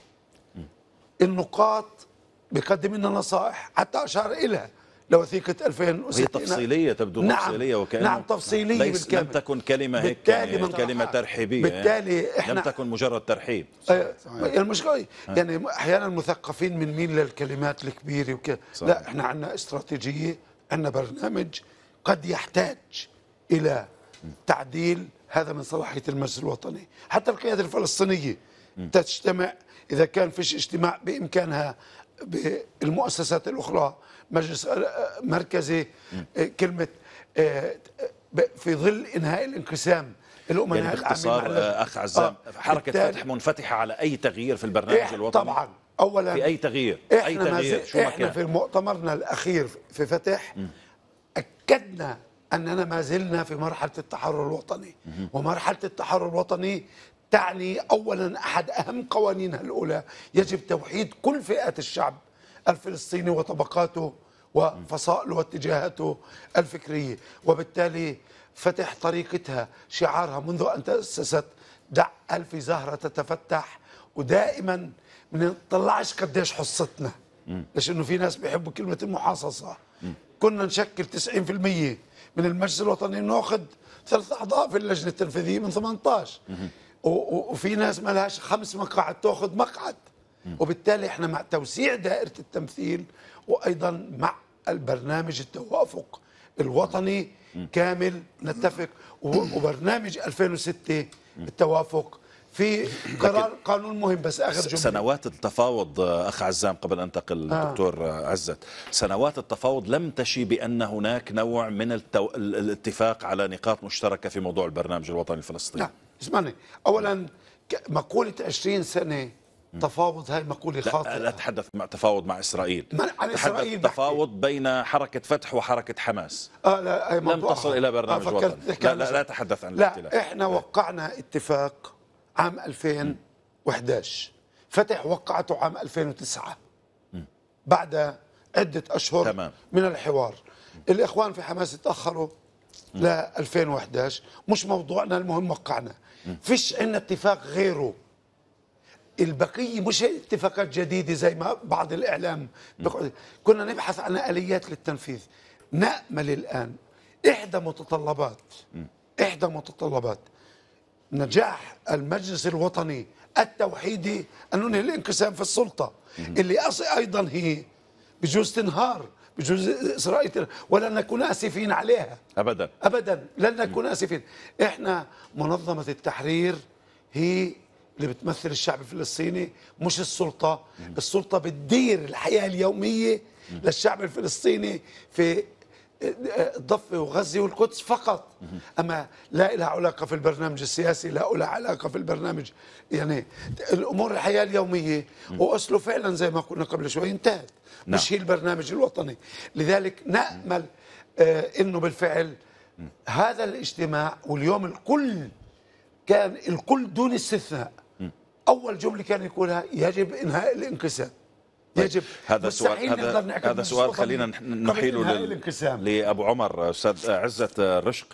النقاط بيقدم لنا نصائح حتى أشار إلها لوثيقه 2006 هي تفصيليه تبدو نعم تفصيليه وكانه نعم تفصيليه ليس لم تكن كلمه هيك بالتالي يعني كلمه ترحيبيه يعني. بالتالي يعني احنا لم تكن مجرد ترحيب آه، صحيح. المشكله يعني آه. يعني احيانا المثقفين من مين للكلمات الكبيره وكذا لا احنا عندنا استراتيجيه عندنا برنامج قد يحتاج الى تعديل هذا من صلاحيه المجلس الوطني حتى القياده الفلسطينيه تجتمع اذا كان فيش اجتماع بامكانها بالمؤسسات الاخرى مجلس آه، مركزي آه، كلمه آه، في ظل انهاء الانقسام الامناء يعني باختصار اخ عزام آه حركه فتح منفتحه على اي تغيير في البرنامج إيه الوطني طبعا اولا في اي تغيير احنا اي تغيير شو احنا في مؤتمرنا الاخير في فتح م. اكدنا اننا ما زلنا في مرحله التحرر الوطني م. ومرحله التحرر الوطني تعني اولا احد اهم قوانينها الاولى يجب توحيد كل فئات الشعب الفلسطيني وطبقاته وفصائله واتجاهاته الفكرية وبالتالي فتح طريقتها شعارها منذ أن تأسست دع ألف زهرة تتفتح ودائما من نطلعش قديش حصتنا ليش انه في ناس بيحبوا كلمه المحاصصه كنا نشكل 90% من المجلس الوطني ناخذ ثلاث اعضاء في اللجنه التنفيذيه من 18 وفي ناس ما لهاش خمس مقاعد تاخذ مقعد وبالتالي احنا مع توسيع دائره التمثيل وايضا مع البرنامج التوافق الوطني كامل نتفق وبرنامج 2006 التوافق في قرار قانون مهم بس اخر جمله سنوات التفاوض اخ عزام قبل ان انتقل للدكتور آه. عزت سنوات التفاوض لم تشي بان هناك نوع من التو... الاتفاق على نقاط مشتركه في موضوع البرنامج الوطني الفلسطيني لا نعم، اسمعني اولا مقوله 20 سنه تفاوض هاي مقولة خاطئة لا أتحدث مع تفاوض مع إسرائيل عن إسرائيل تفاوض بين حركة فتح وحركة حماس آه لا لم تصل إلى برنامج آه وطني لا, لا لا أتحدث عن لا إحنا وقعنا اتفاق عام 2011 فتح وقعته عام 2009 بعد عدة أشهر تمام. من الحوار الإخوان في حماس تأخروا ل 2011 مش موضوعنا المهم وقعنا فيش عندنا اتفاق غيره البقيه مش اتفاقات جديده زي ما بعض الاعلام بقعد كنا نبحث عن اليات للتنفيذ نامل الان احدى متطلبات احدى متطلبات نجاح المجلس الوطني التوحيدي ان ننهي الانقسام في السلطه اللي ايضا هي بجوز تنهار بجوز اسرائيل ولا نكون اسفين عليها ابدا ابدا لن نكون اسفين احنا منظمه التحرير هي اللي بتمثل الشعب الفلسطيني مش السلطة السلطة بتدير الحياة اليومية للشعب الفلسطيني في آه، آه، الضفة وغزة والقدس فقط أما لا لها علاقة في البرنامج السياسي لا لها علاقة في البرنامج يعني الأمور الحياة اليومية وأصله فعلا زي ما قلنا قبل شوي انتهت نعم. مش هي البرنامج الوطني لذلك نأمل آه أنه بالفعل هذا الاجتماع واليوم الكل كان الكل دون استثناء اول جمله كان يقولها يجب انهاء الانقسام طيب، يجب هذا سؤال هذا هذا سؤال خلينا نحيله لل... لابو عمر استاذ عزه الرشق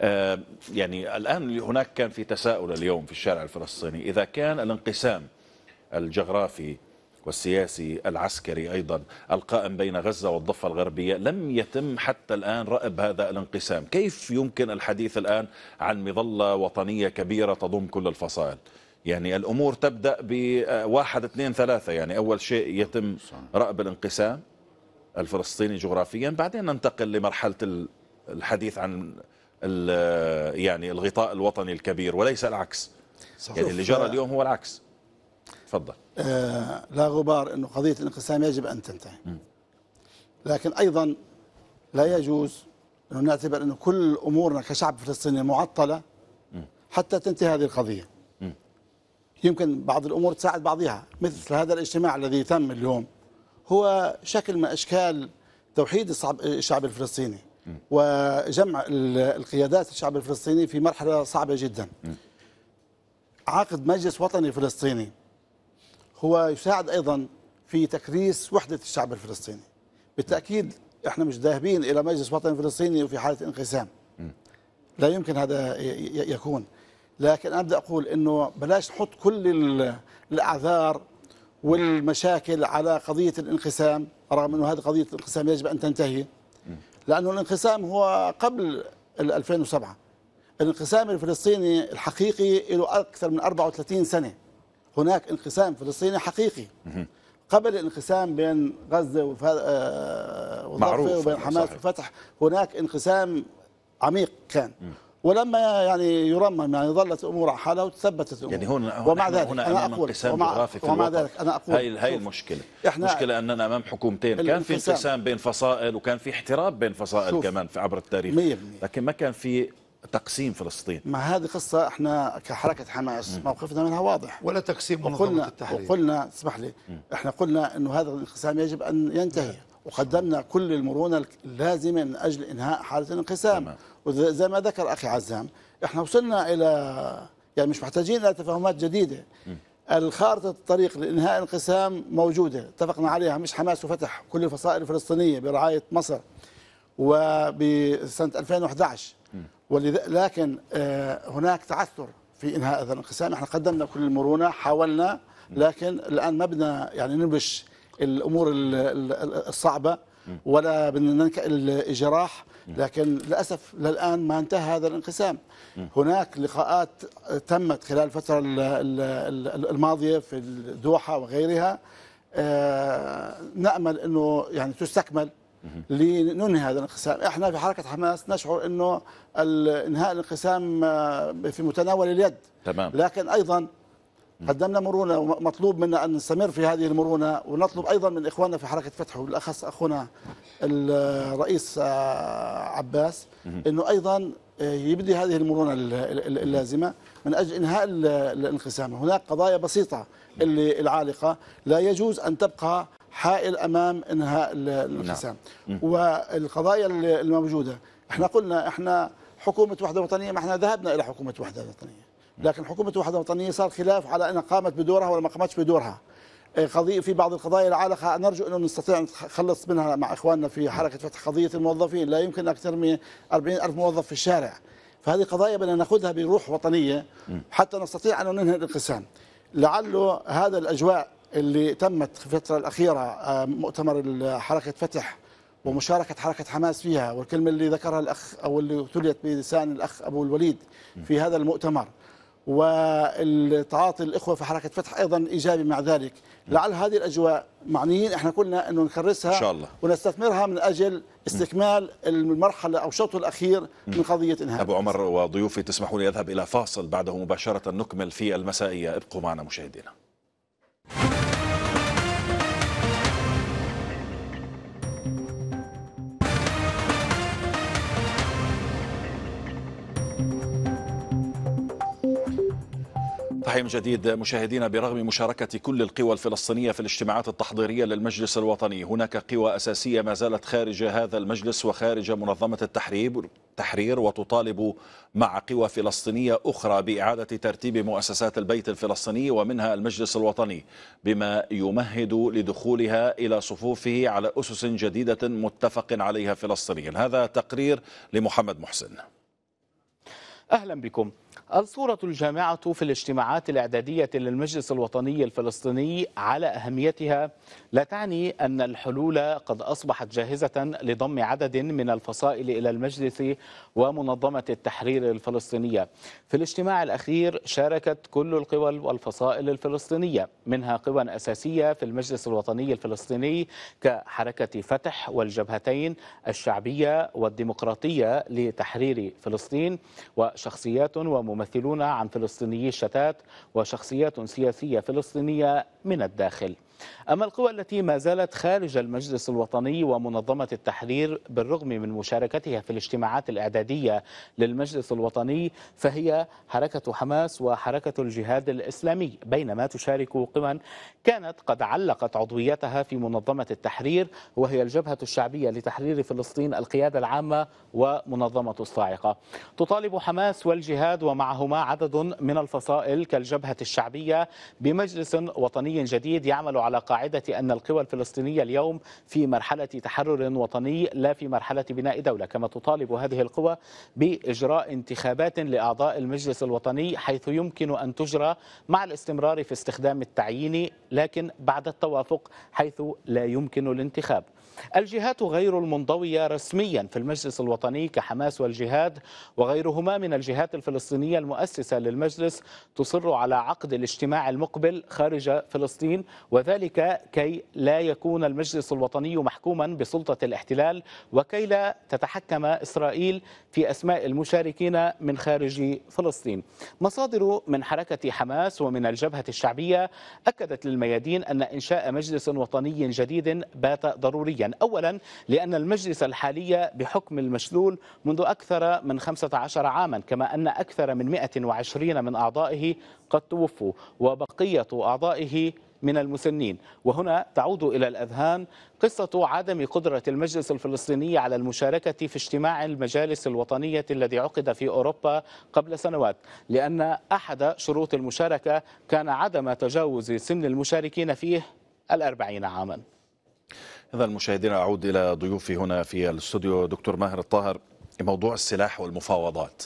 آه يعني الان هناك كان في تساؤل اليوم في الشارع الفلسطيني اذا كان الانقسام الجغرافي والسياسي العسكري ايضا القائم بين غزه والضفه الغربيه لم يتم حتى الان رأب هذا الانقسام، كيف يمكن الحديث الان عن مظله وطنيه كبيره تضم كل الفصائل؟ يعني الأمور تبدأ بواحد آه، اثنين ثلاثة يعني أول شيء يتم رأب الانقسام الفلسطيني جغرافيا بعدين ننتقل لمرحلة الحديث عن آه، يعني الغطاء الوطني الكبير وليس العكس صحيح. يعني اللي جرى اليوم هو العكس تفضل آه لا غبار أنه قضية الانقسام يجب أن تنتهي م. لكن أيضا لا يجوز أنه نعتبر أنه كل أمورنا كشعب فلسطيني معطلة م. حتى تنتهي هذه القضية يمكن بعض الأمور تساعد بعضها مثل هذا الاجتماع الذي تم اليوم هو شكل من أشكال توحيد الشعب الفلسطيني وجمع القيادات الشعب الفلسطيني في مرحلة صعبة جدا عقد مجلس وطني فلسطيني هو يساعد أيضا في تكريس وحدة الشعب الفلسطيني بالتأكيد احنا مش ذاهبين إلى مجلس وطني فلسطيني وفي حالة انقسام لا يمكن هذا يكون لكن أنا بدي أقول أنه بلاش نحط كل الأعذار والمشاكل على قضية الانقسام رغم أنه هذه قضية الانقسام يجب أن تنتهي لأنه الانقسام هو قبل 2007 الانقسام الفلسطيني الحقيقي له أكثر من 34 سنة هناك انقسام فلسطيني حقيقي قبل الانقسام بين غزة آه، وضفة وبين حماس وفتح هناك انقسام عميق كان ولما يعني يرمم يعني ظلت الامور على حالها وتثبتت الامور يعني هون ومع ذلك هنا انا اقول انقسام جغرافي في ومع ذلك انا اقول هاي هاي المشكله احنا المشكله اننا امام حكومتين كان في انقسام بين فصائل وكان في احتراب بين فصائل كمان في عبر التاريخ 100% لكن ما كان في تقسيم فلسطين مع هذه قصة احنا كحركة حماس مم. موقفنا منها واضح ولا تقسيم وقلنا التحرير وقلنا اسمح لي مم. احنا قلنا انه هذا الانقسام يجب ان ينتهي مم. وقدمنا كل المرونة اللازمة من اجل انهاء حالة الانقسام تمام. وزي ما ذكر اخي عزام احنا وصلنا الى يعني مش محتاجين الى تفاهمات جديده الخارطه الطريق لانهاء الانقسام موجوده اتفقنا عليها مش حماس وفتح كل الفصائل الفلسطينيه برعايه مصر وبسنه 2011 لكن آه، هناك تعثر في انهاء هذا الانقسام احنا قدمنا كل المرونه حاولنا لكن الان ما بدنا يعني نبش الامور الصعبه ولا بدنا ننكأ الجراح نعم. لكن للأسف للآن ما انتهى هذا الانقسام نعم. هناك لقاءات تمت خلال الفترة الماضية في الدوحة وغيرها آه، نأمل أنه يعني تستكمل لننهي هذا الانقسام احنا في حركه حماس نشعر انه انهاء الانقسام آه، في متناول اليد تمام. لكن ايضا قدمنا مرونه ومطلوب منا ان نستمر في هذه المرونه ونطلب ايضا من اخواننا في حركه فتح وبالاخص اخونا الرئيس آه، عباس انه ايضا آه، يبدي هذه المرونه اللازمه من اجل انهاء الانقسام، هناك قضايا بسيطه اللي العالقه لا يجوز ان تبقى حائل امام انهاء الانقسام. نعم. والقضايا الموجوده، احنا قلنا احنا حكومه وحده وطنيه ما احنا ذهبنا الى حكومه وحده وطنيه. لكن حكومه الوحده الوطنيه صار خلاف على ان قامت بدورها ولا ما قامتش بدورها إيه، قضية في بعض القضايا العالقة نرجو أنه نستطيع أن نتخلص منها مع إخواننا في حركة فتح قضية الموظفين لا يمكن أكثر من 40 ألف موظف في الشارع فهذه قضايا بدنا ناخذها بروح وطنيه حتى نستطيع ان ننهي الانقسام لعله هذا الاجواء اللي تمت في الفتره الاخيره آه، مؤتمر حركه فتح ومشاركه حركه حماس فيها والكلمه اللي ذكرها الاخ او اللي تليت بلسان الاخ ابو الوليد في هذا المؤتمر والتعاطي الاخوه في حركه فتح ايضا ايجابي مع ذلك لعل هذه الاجواء معنيين احنا كلنا انه نكرسها إن شاء الله. ونستثمرها من اجل استكمال المرحله او الشوط الاخير من قضيه انهاء ابو عمر وضيوفي تسمحوا لي اذهب الى فاصل بعده مباشره نكمل في المسائيه ابقوا معنا مشاهدينا صحيح من جديد مشاهدينا برغم مشاركة كل القوى الفلسطينية في الاجتماعات التحضيرية للمجلس الوطني هناك قوى أساسية ما زالت خارج هذا المجلس وخارج منظمة التحرير تحرير وتطالب مع قوى فلسطينية أخرى بإعادة ترتيب مؤسسات البيت الفلسطيني ومنها المجلس الوطني بما يمهد لدخولها إلى صفوفه على أسس جديدة متفق عليها فلسطينيا هذا تقرير لمحمد محسن أهلا بكم الصورة الجامعة في الاجتماعات الإعدادية للمجلس الوطني الفلسطيني على أهميتها لا تعني أن الحلول قد أصبحت جاهزة لضم عدد من الفصائل إلى المجلس ومنظمة التحرير الفلسطينية في الاجتماع الأخير شاركت كل القوى والفصائل الفلسطينية منها قوى أساسية في المجلس الوطني الفلسطيني كحركة فتح والجبهتين الشعبية والديمقراطية لتحرير فلسطين وشخصيات وممثلين ممثلون عن فلسطيني الشتات وشخصيات سياسية فلسطينية من الداخل أما القوى التي ما زالت خارج المجلس الوطني ومنظمة التحرير بالرغم من مشاركتها في الاجتماعات الإعدادية للمجلس الوطني فهي حركة حماس وحركة الجهاد الإسلامي بينما تشارك قوى كانت قد علقت عضويتها في منظمة التحرير وهي الجبهة الشعبية لتحرير فلسطين القيادة العامة ومنظمة الصاعقة تطالب حماس والجهاد ومعهما عدد من الفصائل كالجبهة الشعبية بمجلس وطني جديد يعمل على على قاعدة أن القوى الفلسطينية اليوم في مرحلة تحرر وطني لا في مرحلة بناء دولة كما تطالب هذه القوى بإجراء انتخابات لأعضاء المجلس الوطني حيث يمكن أن تجرى مع الاستمرار في استخدام التعيين لكن بعد التوافق حيث لا يمكن الانتخاب الجهات غير المنضوية رسميا في المجلس الوطني كحماس والجهاد وغيرهما من الجهات الفلسطينية المؤسسة للمجلس تصر على عقد الاجتماع المقبل خارج فلسطين وذلك كي لا يكون المجلس الوطني محكوما بسلطة الاحتلال وكي لا تتحكم إسرائيل في أسماء المشاركين من خارج فلسطين مصادر من حركة حماس ومن الجبهة الشعبية أكدت للميادين أن إنشاء مجلس وطني جديد بات ضروريا عمليا يعني أولا لأن المجلس الحالي بحكم المشلول منذ أكثر من 15 عاما كما أن أكثر من 120 من أعضائه قد توفوا وبقية أعضائه من المسنين وهنا تعود إلى الأذهان قصة عدم قدرة المجلس الفلسطيني على المشاركة في اجتماع المجالس الوطنية الذي عقد في أوروبا قبل سنوات لأن أحد شروط المشاركة كان عدم تجاوز سن المشاركين فيه الأربعين عاماً إذا المشاهدين أعود إلى ضيوفي هنا في الاستوديو دكتور ماهر الطاهر موضوع السلاح والمفاوضات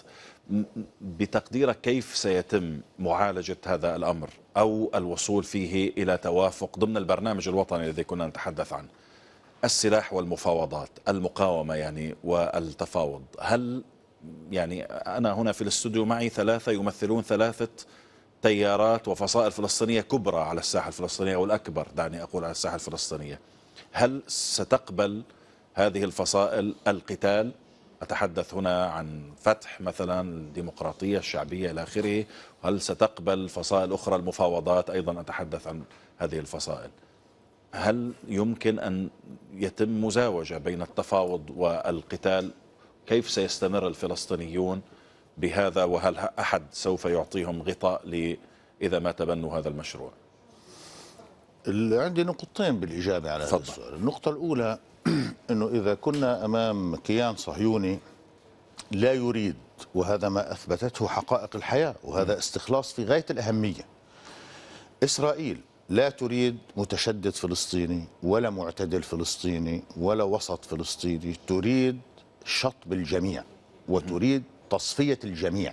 بتقديرك كيف سيتم معالجة هذا الأمر أو الوصول فيه إلى توافق ضمن البرنامج الوطني الذي كنا نتحدث عنه السلاح والمفاوضات المقاومة يعني والتفاوض هل يعني أنا هنا في الاستوديو معي ثلاثة يمثلون ثلاثة تيارات وفصائل فلسطينية كبرى على الساحة الفلسطينية والأكبر دعني أقول على الساحة الفلسطينية هل ستقبل هذه الفصائل القتال أتحدث هنا عن فتح مثلا الديمقراطية الشعبية إلى آخره هل ستقبل فصائل أخرى المفاوضات أيضا أتحدث عن هذه الفصائل هل يمكن أن يتم مزاوجة بين التفاوض والقتال كيف سيستمر الفلسطينيون بهذا وهل أحد سوف يعطيهم غطاء إذا ما تبنوا هذا المشروع عندي نقطتين بالإجابة على هذا السؤال النقطة الأولى أنه إذا كنا أمام كيان صهيوني لا يريد وهذا ما أثبتته حقائق الحياة وهذا استخلاص في غاية الأهمية إسرائيل لا تريد متشدد فلسطيني ولا معتدل فلسطيني ولا وسط فلسطيني تريد شطب الجميع وتريد تصفية الجميع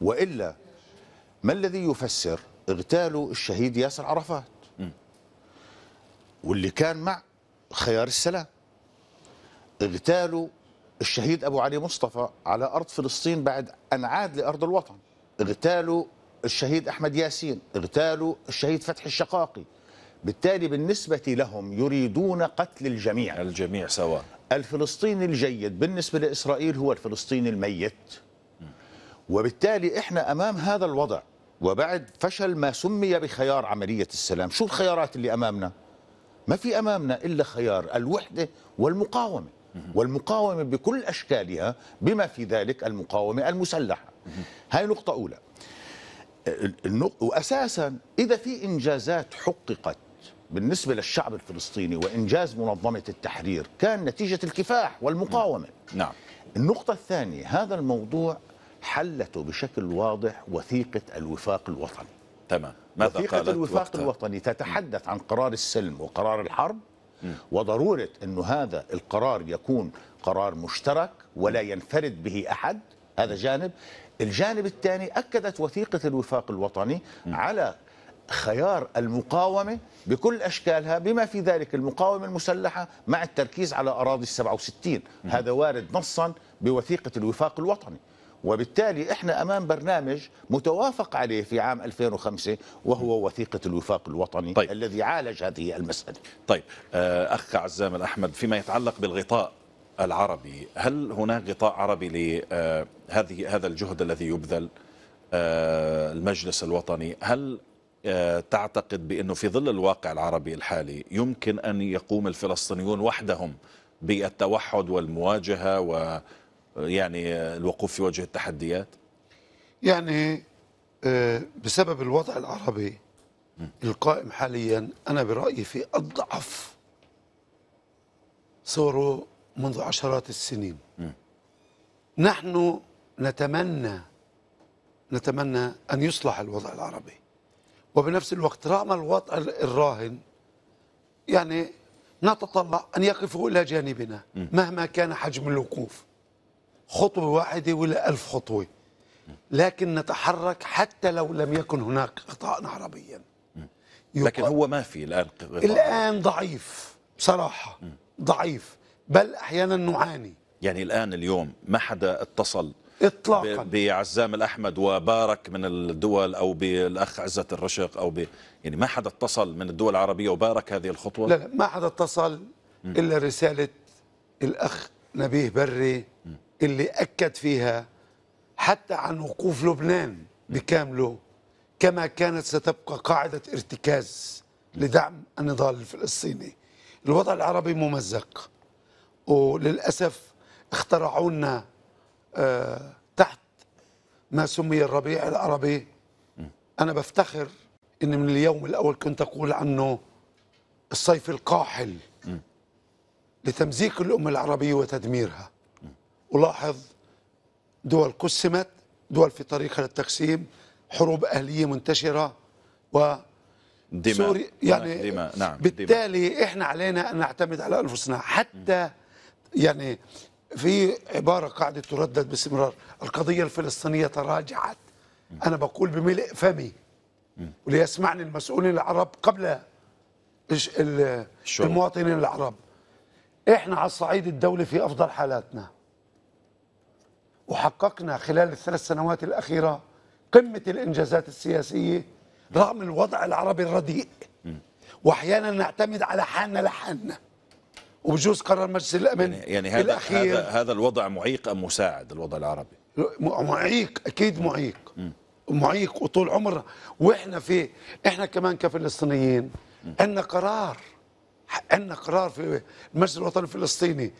وإلا ما الذي يفسر اغتالوا الشهيد ياسر عرفات واللي كان مع خيار السلام اغتالوا الشهيد أبو علي مصطفى على أرض فلسطين بعد أن عاد لأرض الوطن اغتالوا الشهيد أحمد ياسين اغتالوا الشهيد فتحي الشقاقي بالتالي بالنسبة لهم يريدون قتل الجميع الجميع سواء الفلسطيني الجيد بالنسبة لإسرائيل هو الفلسطيني الميت وبالتالي إحنا أمام هذا الوضع وبعد فشل ما سمي بخيار عملية السلام شو الخيارات اللي أمامنا؟ ما في امامنا الا خيار الوحده والمقاومه والمقاومه بكل اشكالها بما في ذلك المقاومه المسلحه هاي نقطه اولى واساسا اذا في انجازات حققت بالنسبة للشعب الفلسطيني وإنجاز منظمة التحرير كان نتيجة الكفاح والمقاومة نعم النقطة الثانية هذا الموضوع حلته بشكل واضح وثيقة الوفاق الوطني تمام وثيقة الوفاق وقتها. الوطني تتحدث عن قرار السلم وقرار الحرب وضرورة أنه هذا القرار يكون قرار مشترك ولا ينفرد به أحد هذا جانب الجانب الثاني أكدت وثيقة الوفاق الوطني على خيار المقاومة بكل أشكالها بما في ذلك المقاومة المسلحة مع التركيز على أراضي السبعة وستين هذا وارد نصا بوثيقة الوفاق الوطني وبالتالي احنا امام برنامج متوافق عليه في عام 2005 وهو وثيقه الوفاق الوطني طيب. الذي عالج هذه المساله. طيب آه، اخ عزام الاحمد فيما يتعلق بالغطاء العربي، هل هناك غطاء عربي لهذه آه، هذا الجهد الذي يبذل آه، المجلس الوطني؟ هل تعتقد بانه في ظل الواقع العربي الحالي يمكن ان يقوم الفلسطينيون وحدهم بالتوحد والمواجهه و يعني آه، الوقوف في وجه التحديات يعني آه، بسبب الوضع العربي القائم حاليا أنا برأيي في أضعف صوره منذ عشرات السنين نحن نتمنى نتمنى أن يصلح الوضع العربي وبنفس الوقت رغم الوضع الراهن يعني نتطلع أن يقفوا إلى جانبنا مهما كان حجم الوقوف خطوة واحدة ولا ألف خطوة لكن نتحرك حتى لو لم يكن هناك قطاع عربيا لكن هو ما في الآن الآن ضعيف بصراحة ضعيف بل أحيانا نعاني يعني الآن اليوم ما حدا اتصل اطلاقا بعزام الاحمد وبارك من الدول او بالاخ عزه الرشق او ب يعني ما حدا اتصل من الدول العربيه وبارك هذه الخطوه لا لا ما حدا اتصل الا رساله الاخ نبيه بري اللي أكد فيها حتى عن وقوف لبنان بكامله كما كانت ستبقى قاعدة ارتكاز لدعم النضال الفلسطيني الوضع العربي ممزق وللأسف اخترعوا لنا آه، تحت ما سمي الربيع العربي أنا بفتخر أن من اليوم الأول كنت أقول عنه الصيف القاحل لتمزيق الأمة العربية وتدميرها ولاحظ دول قسمت دول في طريقها للتقسيم حروب أهلية منتشرة و دماء يعني دماء نعم بالتالي دماء. احنا علينا ان نعتمد على انفسنا حتى يعني في عباره قاعده تردد باستمرار القضيه الفلسطينيه تراجعت انا بقول بملء فمي وليسمعني المسؤولين العرب قبل المواطنين العرب احنا على الصعيد الدولي في افضل حالاتنا وحققنا خلال الثلاث سنوات الأخيرة قمة الإنجازات السياسية رغم الوضع العربي الرديء وأحيانا نعتمد على حالنا لحالنا وبجوز قرار مجلس الأمن يعني, يعني هذا, الأخير هذا, هذا الوضع معيق أم مساعد الوضع العربي معيق أكيد معيق معيق وطول عمرنا وإحنا في إحنا كمان كفلسطينيين عندنا قرار عندنا قرار في المجلس الوطني الفلسطيني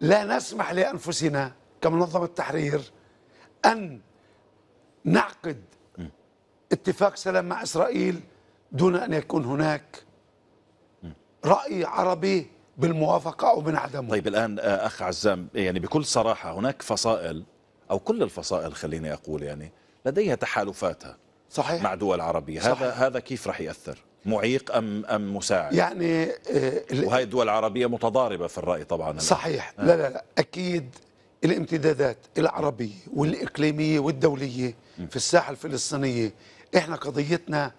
لا نسمح لأنفسنا كمنظمه تحرير ان نعقد اتفاق سلام مع اسرائيل دون ان يكون هناك راي عربي بالموافقه او من عدمه طيب الان آه، اخ عزام يعني بكل صراحه هناك فصائل او كل الفصائل خليني اقول يعني لديها تحالفاتها صحيح مع دول عربيه صحيح. هذا هذا كيف رح ياثر معيق ام ام مساعد يعني وهي آه، الدول العربيه متضاربه في الراي طبعا صحيح آه. لا لا لا اكيد الامتدادات العربية والإقليمية والدولية في الساحة الفلسطينية إحنا قضيتنا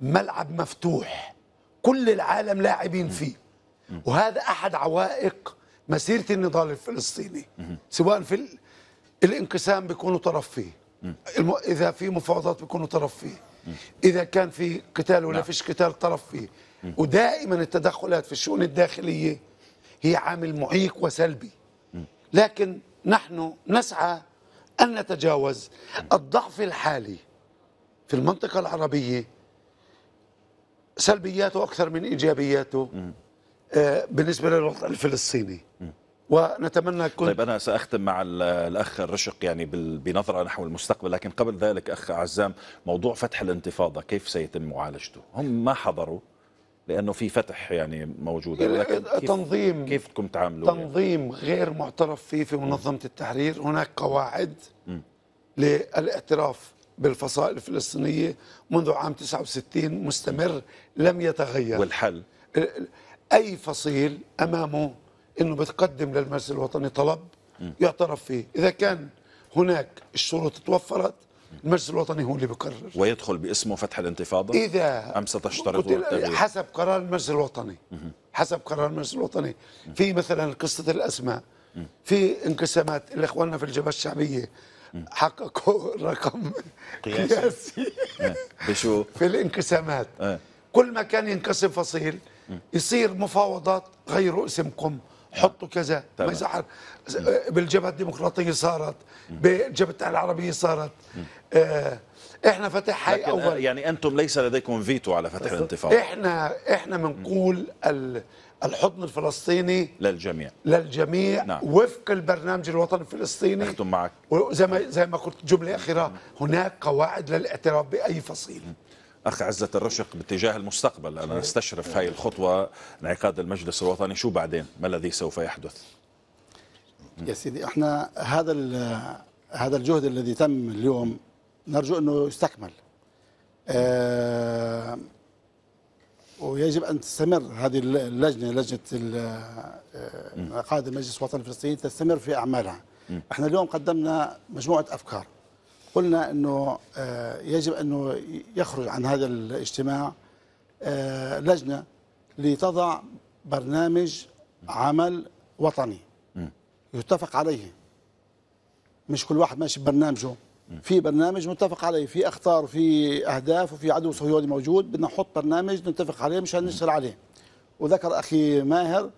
ملعب مفتوح كل العالم لاعبين فيه وهذا أحد عوائق مسيرة النضال الفلسطيني سواء في الانقسام بيكونوا طرف فيه إذا في مفاوضات بيكونوا طرف فيه إذا كان في قتال ولا نعم. فيش قتال طرف فيه ودائما التدخلات في الشؤون الداخلية هي عامل معيق وسلبي لكن نحن نسعى أن نتجاوز الضعف الحالي في المنطقة العربية سلبياته أكثر من إيجابياته آه، بالنسبة للوضع الفلسطيني ونتمنى كل طيب انا ساختم مع الاخ الرشق يعني بنظره نحو المستقبل لكن قبل ذلك اخ عزام موضوع فتح الانتفاضه كيف سيتم معالجته؟ هم ما حضروا لانه في فتح يعني موجوده إيه، ولكن كيف تنظيم كيف بدكم تعاملوا تنظيم يعني؟ غير معترف فيه في منظمه التحرير هناك قواعد م. للاعتراف بالفصائل الفلسطينيه منذ عام 69 مستمر لم يتغير والحل اي فصيل امامه انه بتقدم للمجلس الوطني طلب يعترف فيه اذا كان هناك الشروط توفرت المجلس الوطني هو اللي بيقرر ويدخل باسمه فتح الانتفاضه اذا ام ستشترط حسب قرار المجلس الوطني حسب قرار المجلس الوطني في مثلا قصه الاسماء في انقسامات الاخواننا في الجبهه الشعبيه حققوا رقم قياسي, بشو في الانقسامات كل ما كان ينقسم فصيل يصير مفاوضات غيروا اسمكم حطوا كذا ما بالجبهه الديمقراطيه صارت بالجبهه العربيه صارت احنا فتح حي آه، اول يعني انتم ليس لديكم فيتو على فتح الانتفاضه احنا احنا بنقول الحضن الفلسطيني للجميع للجميع نعم. وفق البرنامج الوطني الفلسطيني اختم معك وزي ما زي ما قلت جمله اخيره هناك قواعد للاعتراف باي فصيل اخ عزت الرشق باتجاه المستقبل انا نستشرف هاي الخطوه انعقاد المجلس الوطني شو بعدين ما الذي سوف يحدث يا سيدي احنا هذا هذا الجهد الذي تم اليوم نرجو أنه يستكمل آه ويجب أن تستمر هذه اللجنة لجنة آه، قائد المجلس الوطني الفلسطيني تستمر في أعمالها م. احنا اليوم قدمنا مجموعة أفكار قلنا أنه آه يجب أنه يخرج عن هذا الاجتماع آه لجنة لتضع برنامج عمل وطني يتفق عليه مش كل واحد ماشي ببرنامجه في برنامج متفق عليه في اخطار في اهداف وفي عدو صهيوني موجود بدنا نحط برنامج نتفق عليه مشان نشتغل عليه وذكر اخي ماهر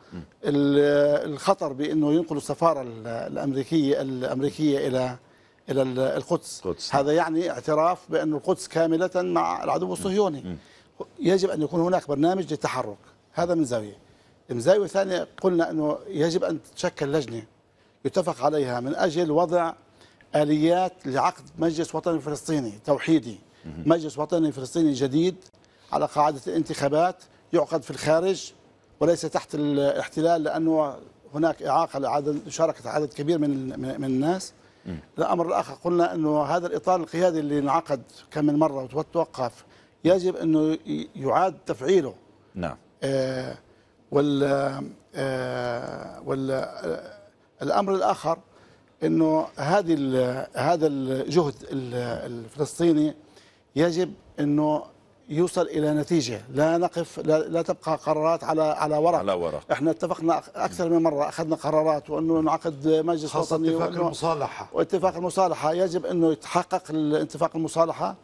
الخطر بانه ينقلوا السفاره الامريكيه الامريكيه الى الى القدس قدس. هذا يعني اعتراف بأن القدس كامله مع العدو الصهيوني يجب ان يكون هناك برنامج للتحرك هذا من زاويه من زاويه ثانيه قلنا انه يجب ان تتشكل لجنه يتفق عليها من اجل وضع اليات لعقد مجلس وطني فلسطيني توحيدي مجلس وطني فلسطيني جديد على قاعده الانتخابات يعقد في الخارج وليس تحت الاحتلال لانه هناك اعاقه لعدد مشاركه عدد كبير من من الناس الامر الاخر قلنا انه هذا الاطار القيادي اللي انعقد كم من مره وتوقف يجب انه يعاد تفعيله نعم آه وال آه وال آه الامر الاخر انه هذه هذا الجهد الفلسطيني يجب انه يوصل الى نتيجه لا نقف لا, لا تبقى قرارات على على ورق على ورق احنا اتفقنا اكثر من مره اخذنا قرارات وانه نعقد مجلس وطني اتفاق المصالحه واتفاق المصالحه يجب انه يتحقق اتفاق المصالحه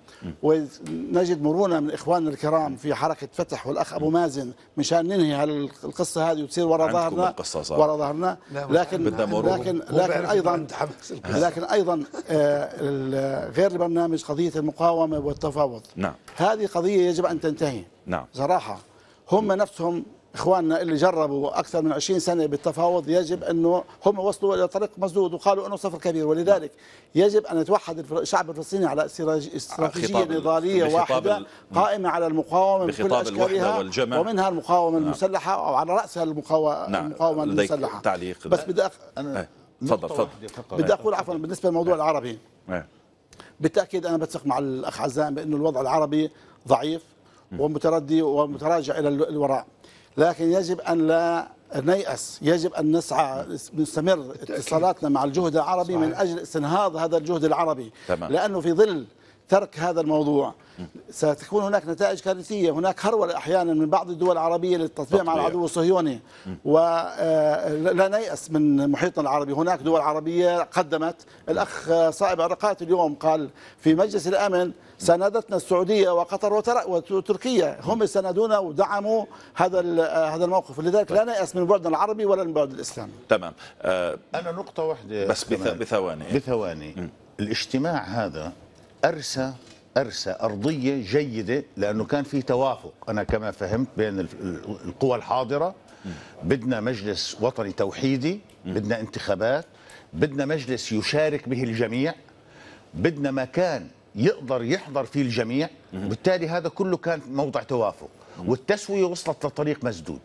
ونجد مرونه من اخواننا الكرام في حركه فتح والاخ ابو مازن مشان ننهي القصه هذه وتصير ورا ظهرنا ورا ظهرنا لكن لكن آه. لكن ايضا لكن آه، ايضا غير البرنامج قضيه المقاومه والتفاوض نعم هذه قضيه القضية يجب أن تنتهي نعم صراحة هم نفسهم اخواننا اللي جربوا اكثر من 20 سنه بالتفاوض يجب انه هم وصلوا الى طريق مسدود وقالوا انه صفر كبير ولذلك يجب ان يتوحد الشعب الفلسطيني على استراتيجيه نضاليه واحده قائمه على المقاومه بكل اشكالها والجمع ومنها المقاومه نعم المسلحه او على راسها المقاومه, نعم المقاومة المسلحه تعليق بس بدي أخ... انا إيه. تفضل تفضل بدي اقول عفوا بالنسبه للموضوع إيه. العربي إيه. بالتاكيد انا بتفق مع الاخ عزام بانه الوضع العربي ضعيف ومتردي ومتراجع إلى الوراء لكن يجب أن لا نيأس يجب أن نسعى نستمر اتصالاتنا مع الجهد العربي صحيح. من أجل استنهاض هذا الجهد العربي تمام. لأنه في ظل ترك هذا الموضوع ستكون هناك نتائج كارثية هناك هرولة أحيانا من بعض الدول العربية للتطبيع مع العدو الصهيوني ولا آه، نيأس من محيطنا العربي هناك دول عربية قدمت الأخ صائب عرقات اليوم قال في مجلس الأمن ساندتنا السعوديه وقطر وتركيا هم ساندونا ودعموا هذا هذا الموقف لذلك لا نيأس من بعدنا العربي ولا من بعد الاسلامي تمام آه، انا نقطه واحده بس بثواني بثواني الاجتماع هذا ارسى أرسى أرضية جيدة لأنه كان في توافق أنا كما فهمت بين القوى الحاضرة بدنا مجلس وطني توحيدي بدنا انتخابات بدنا مجلس يشارك به الجميع بدنا مكان يقدر يحضر فيه الجميع وبالتالي هذا كله كان موضع توافق والتسوية وصلت لطريق مسدود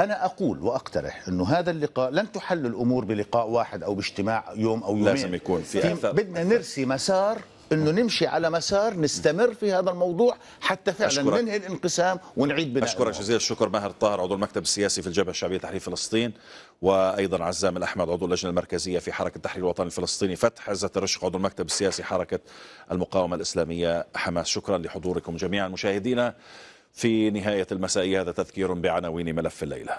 أنا أقول وأقترح أنه هذا اللقاء لن تحل الأمور بلقاء واحد أو باجتماع يوم أو يومين لازم يكون في أثر بدنا نرسي مسار انه نمشي على مسار نستمر في هذا الموضوع حتى فعلا ننهي الانقسام ونعيد بناء اشكرك جزيل الشكر ماهر الطاهر عضو المكتب السياسي في الجبهه الشعبيه لتحرير فلسطين وايضا عزام الاحمد عضو اللجنه المركزيه في حركه التحرير الوطني الفلسطيني فتح عزه الرشق عضو المكتب السياسي حركه المقاومه الاسلاميه حماس شكرا لحضوركم جميعا مشاهدينا في نهايه المساء هذا تذكير بعناوين ملف الليله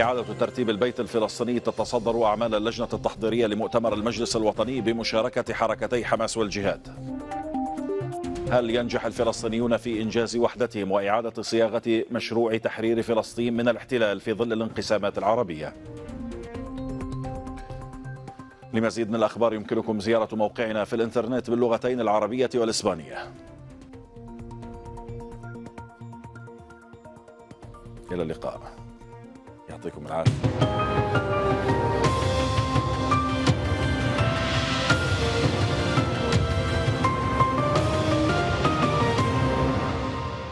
إعادة ترتيب البيت الفلسطيني تتصدر أعمال اللجنة التحضيرية لمؤتمر المجلس الوطني بمشاركة حركتي حماس والجهاد هل ينجح الفلسطينيون في إنجاز وحدتهم وإعادة صياغة مشروع تحرير فلسطين من الاحتلال في ظل الانقسامات العربية؟ لمزيد من الأخبار يمكنكم زيارة موقعنا في الإنترنت باللغتين العربية والإسبانية إلى اللقاء يعطيكم العافية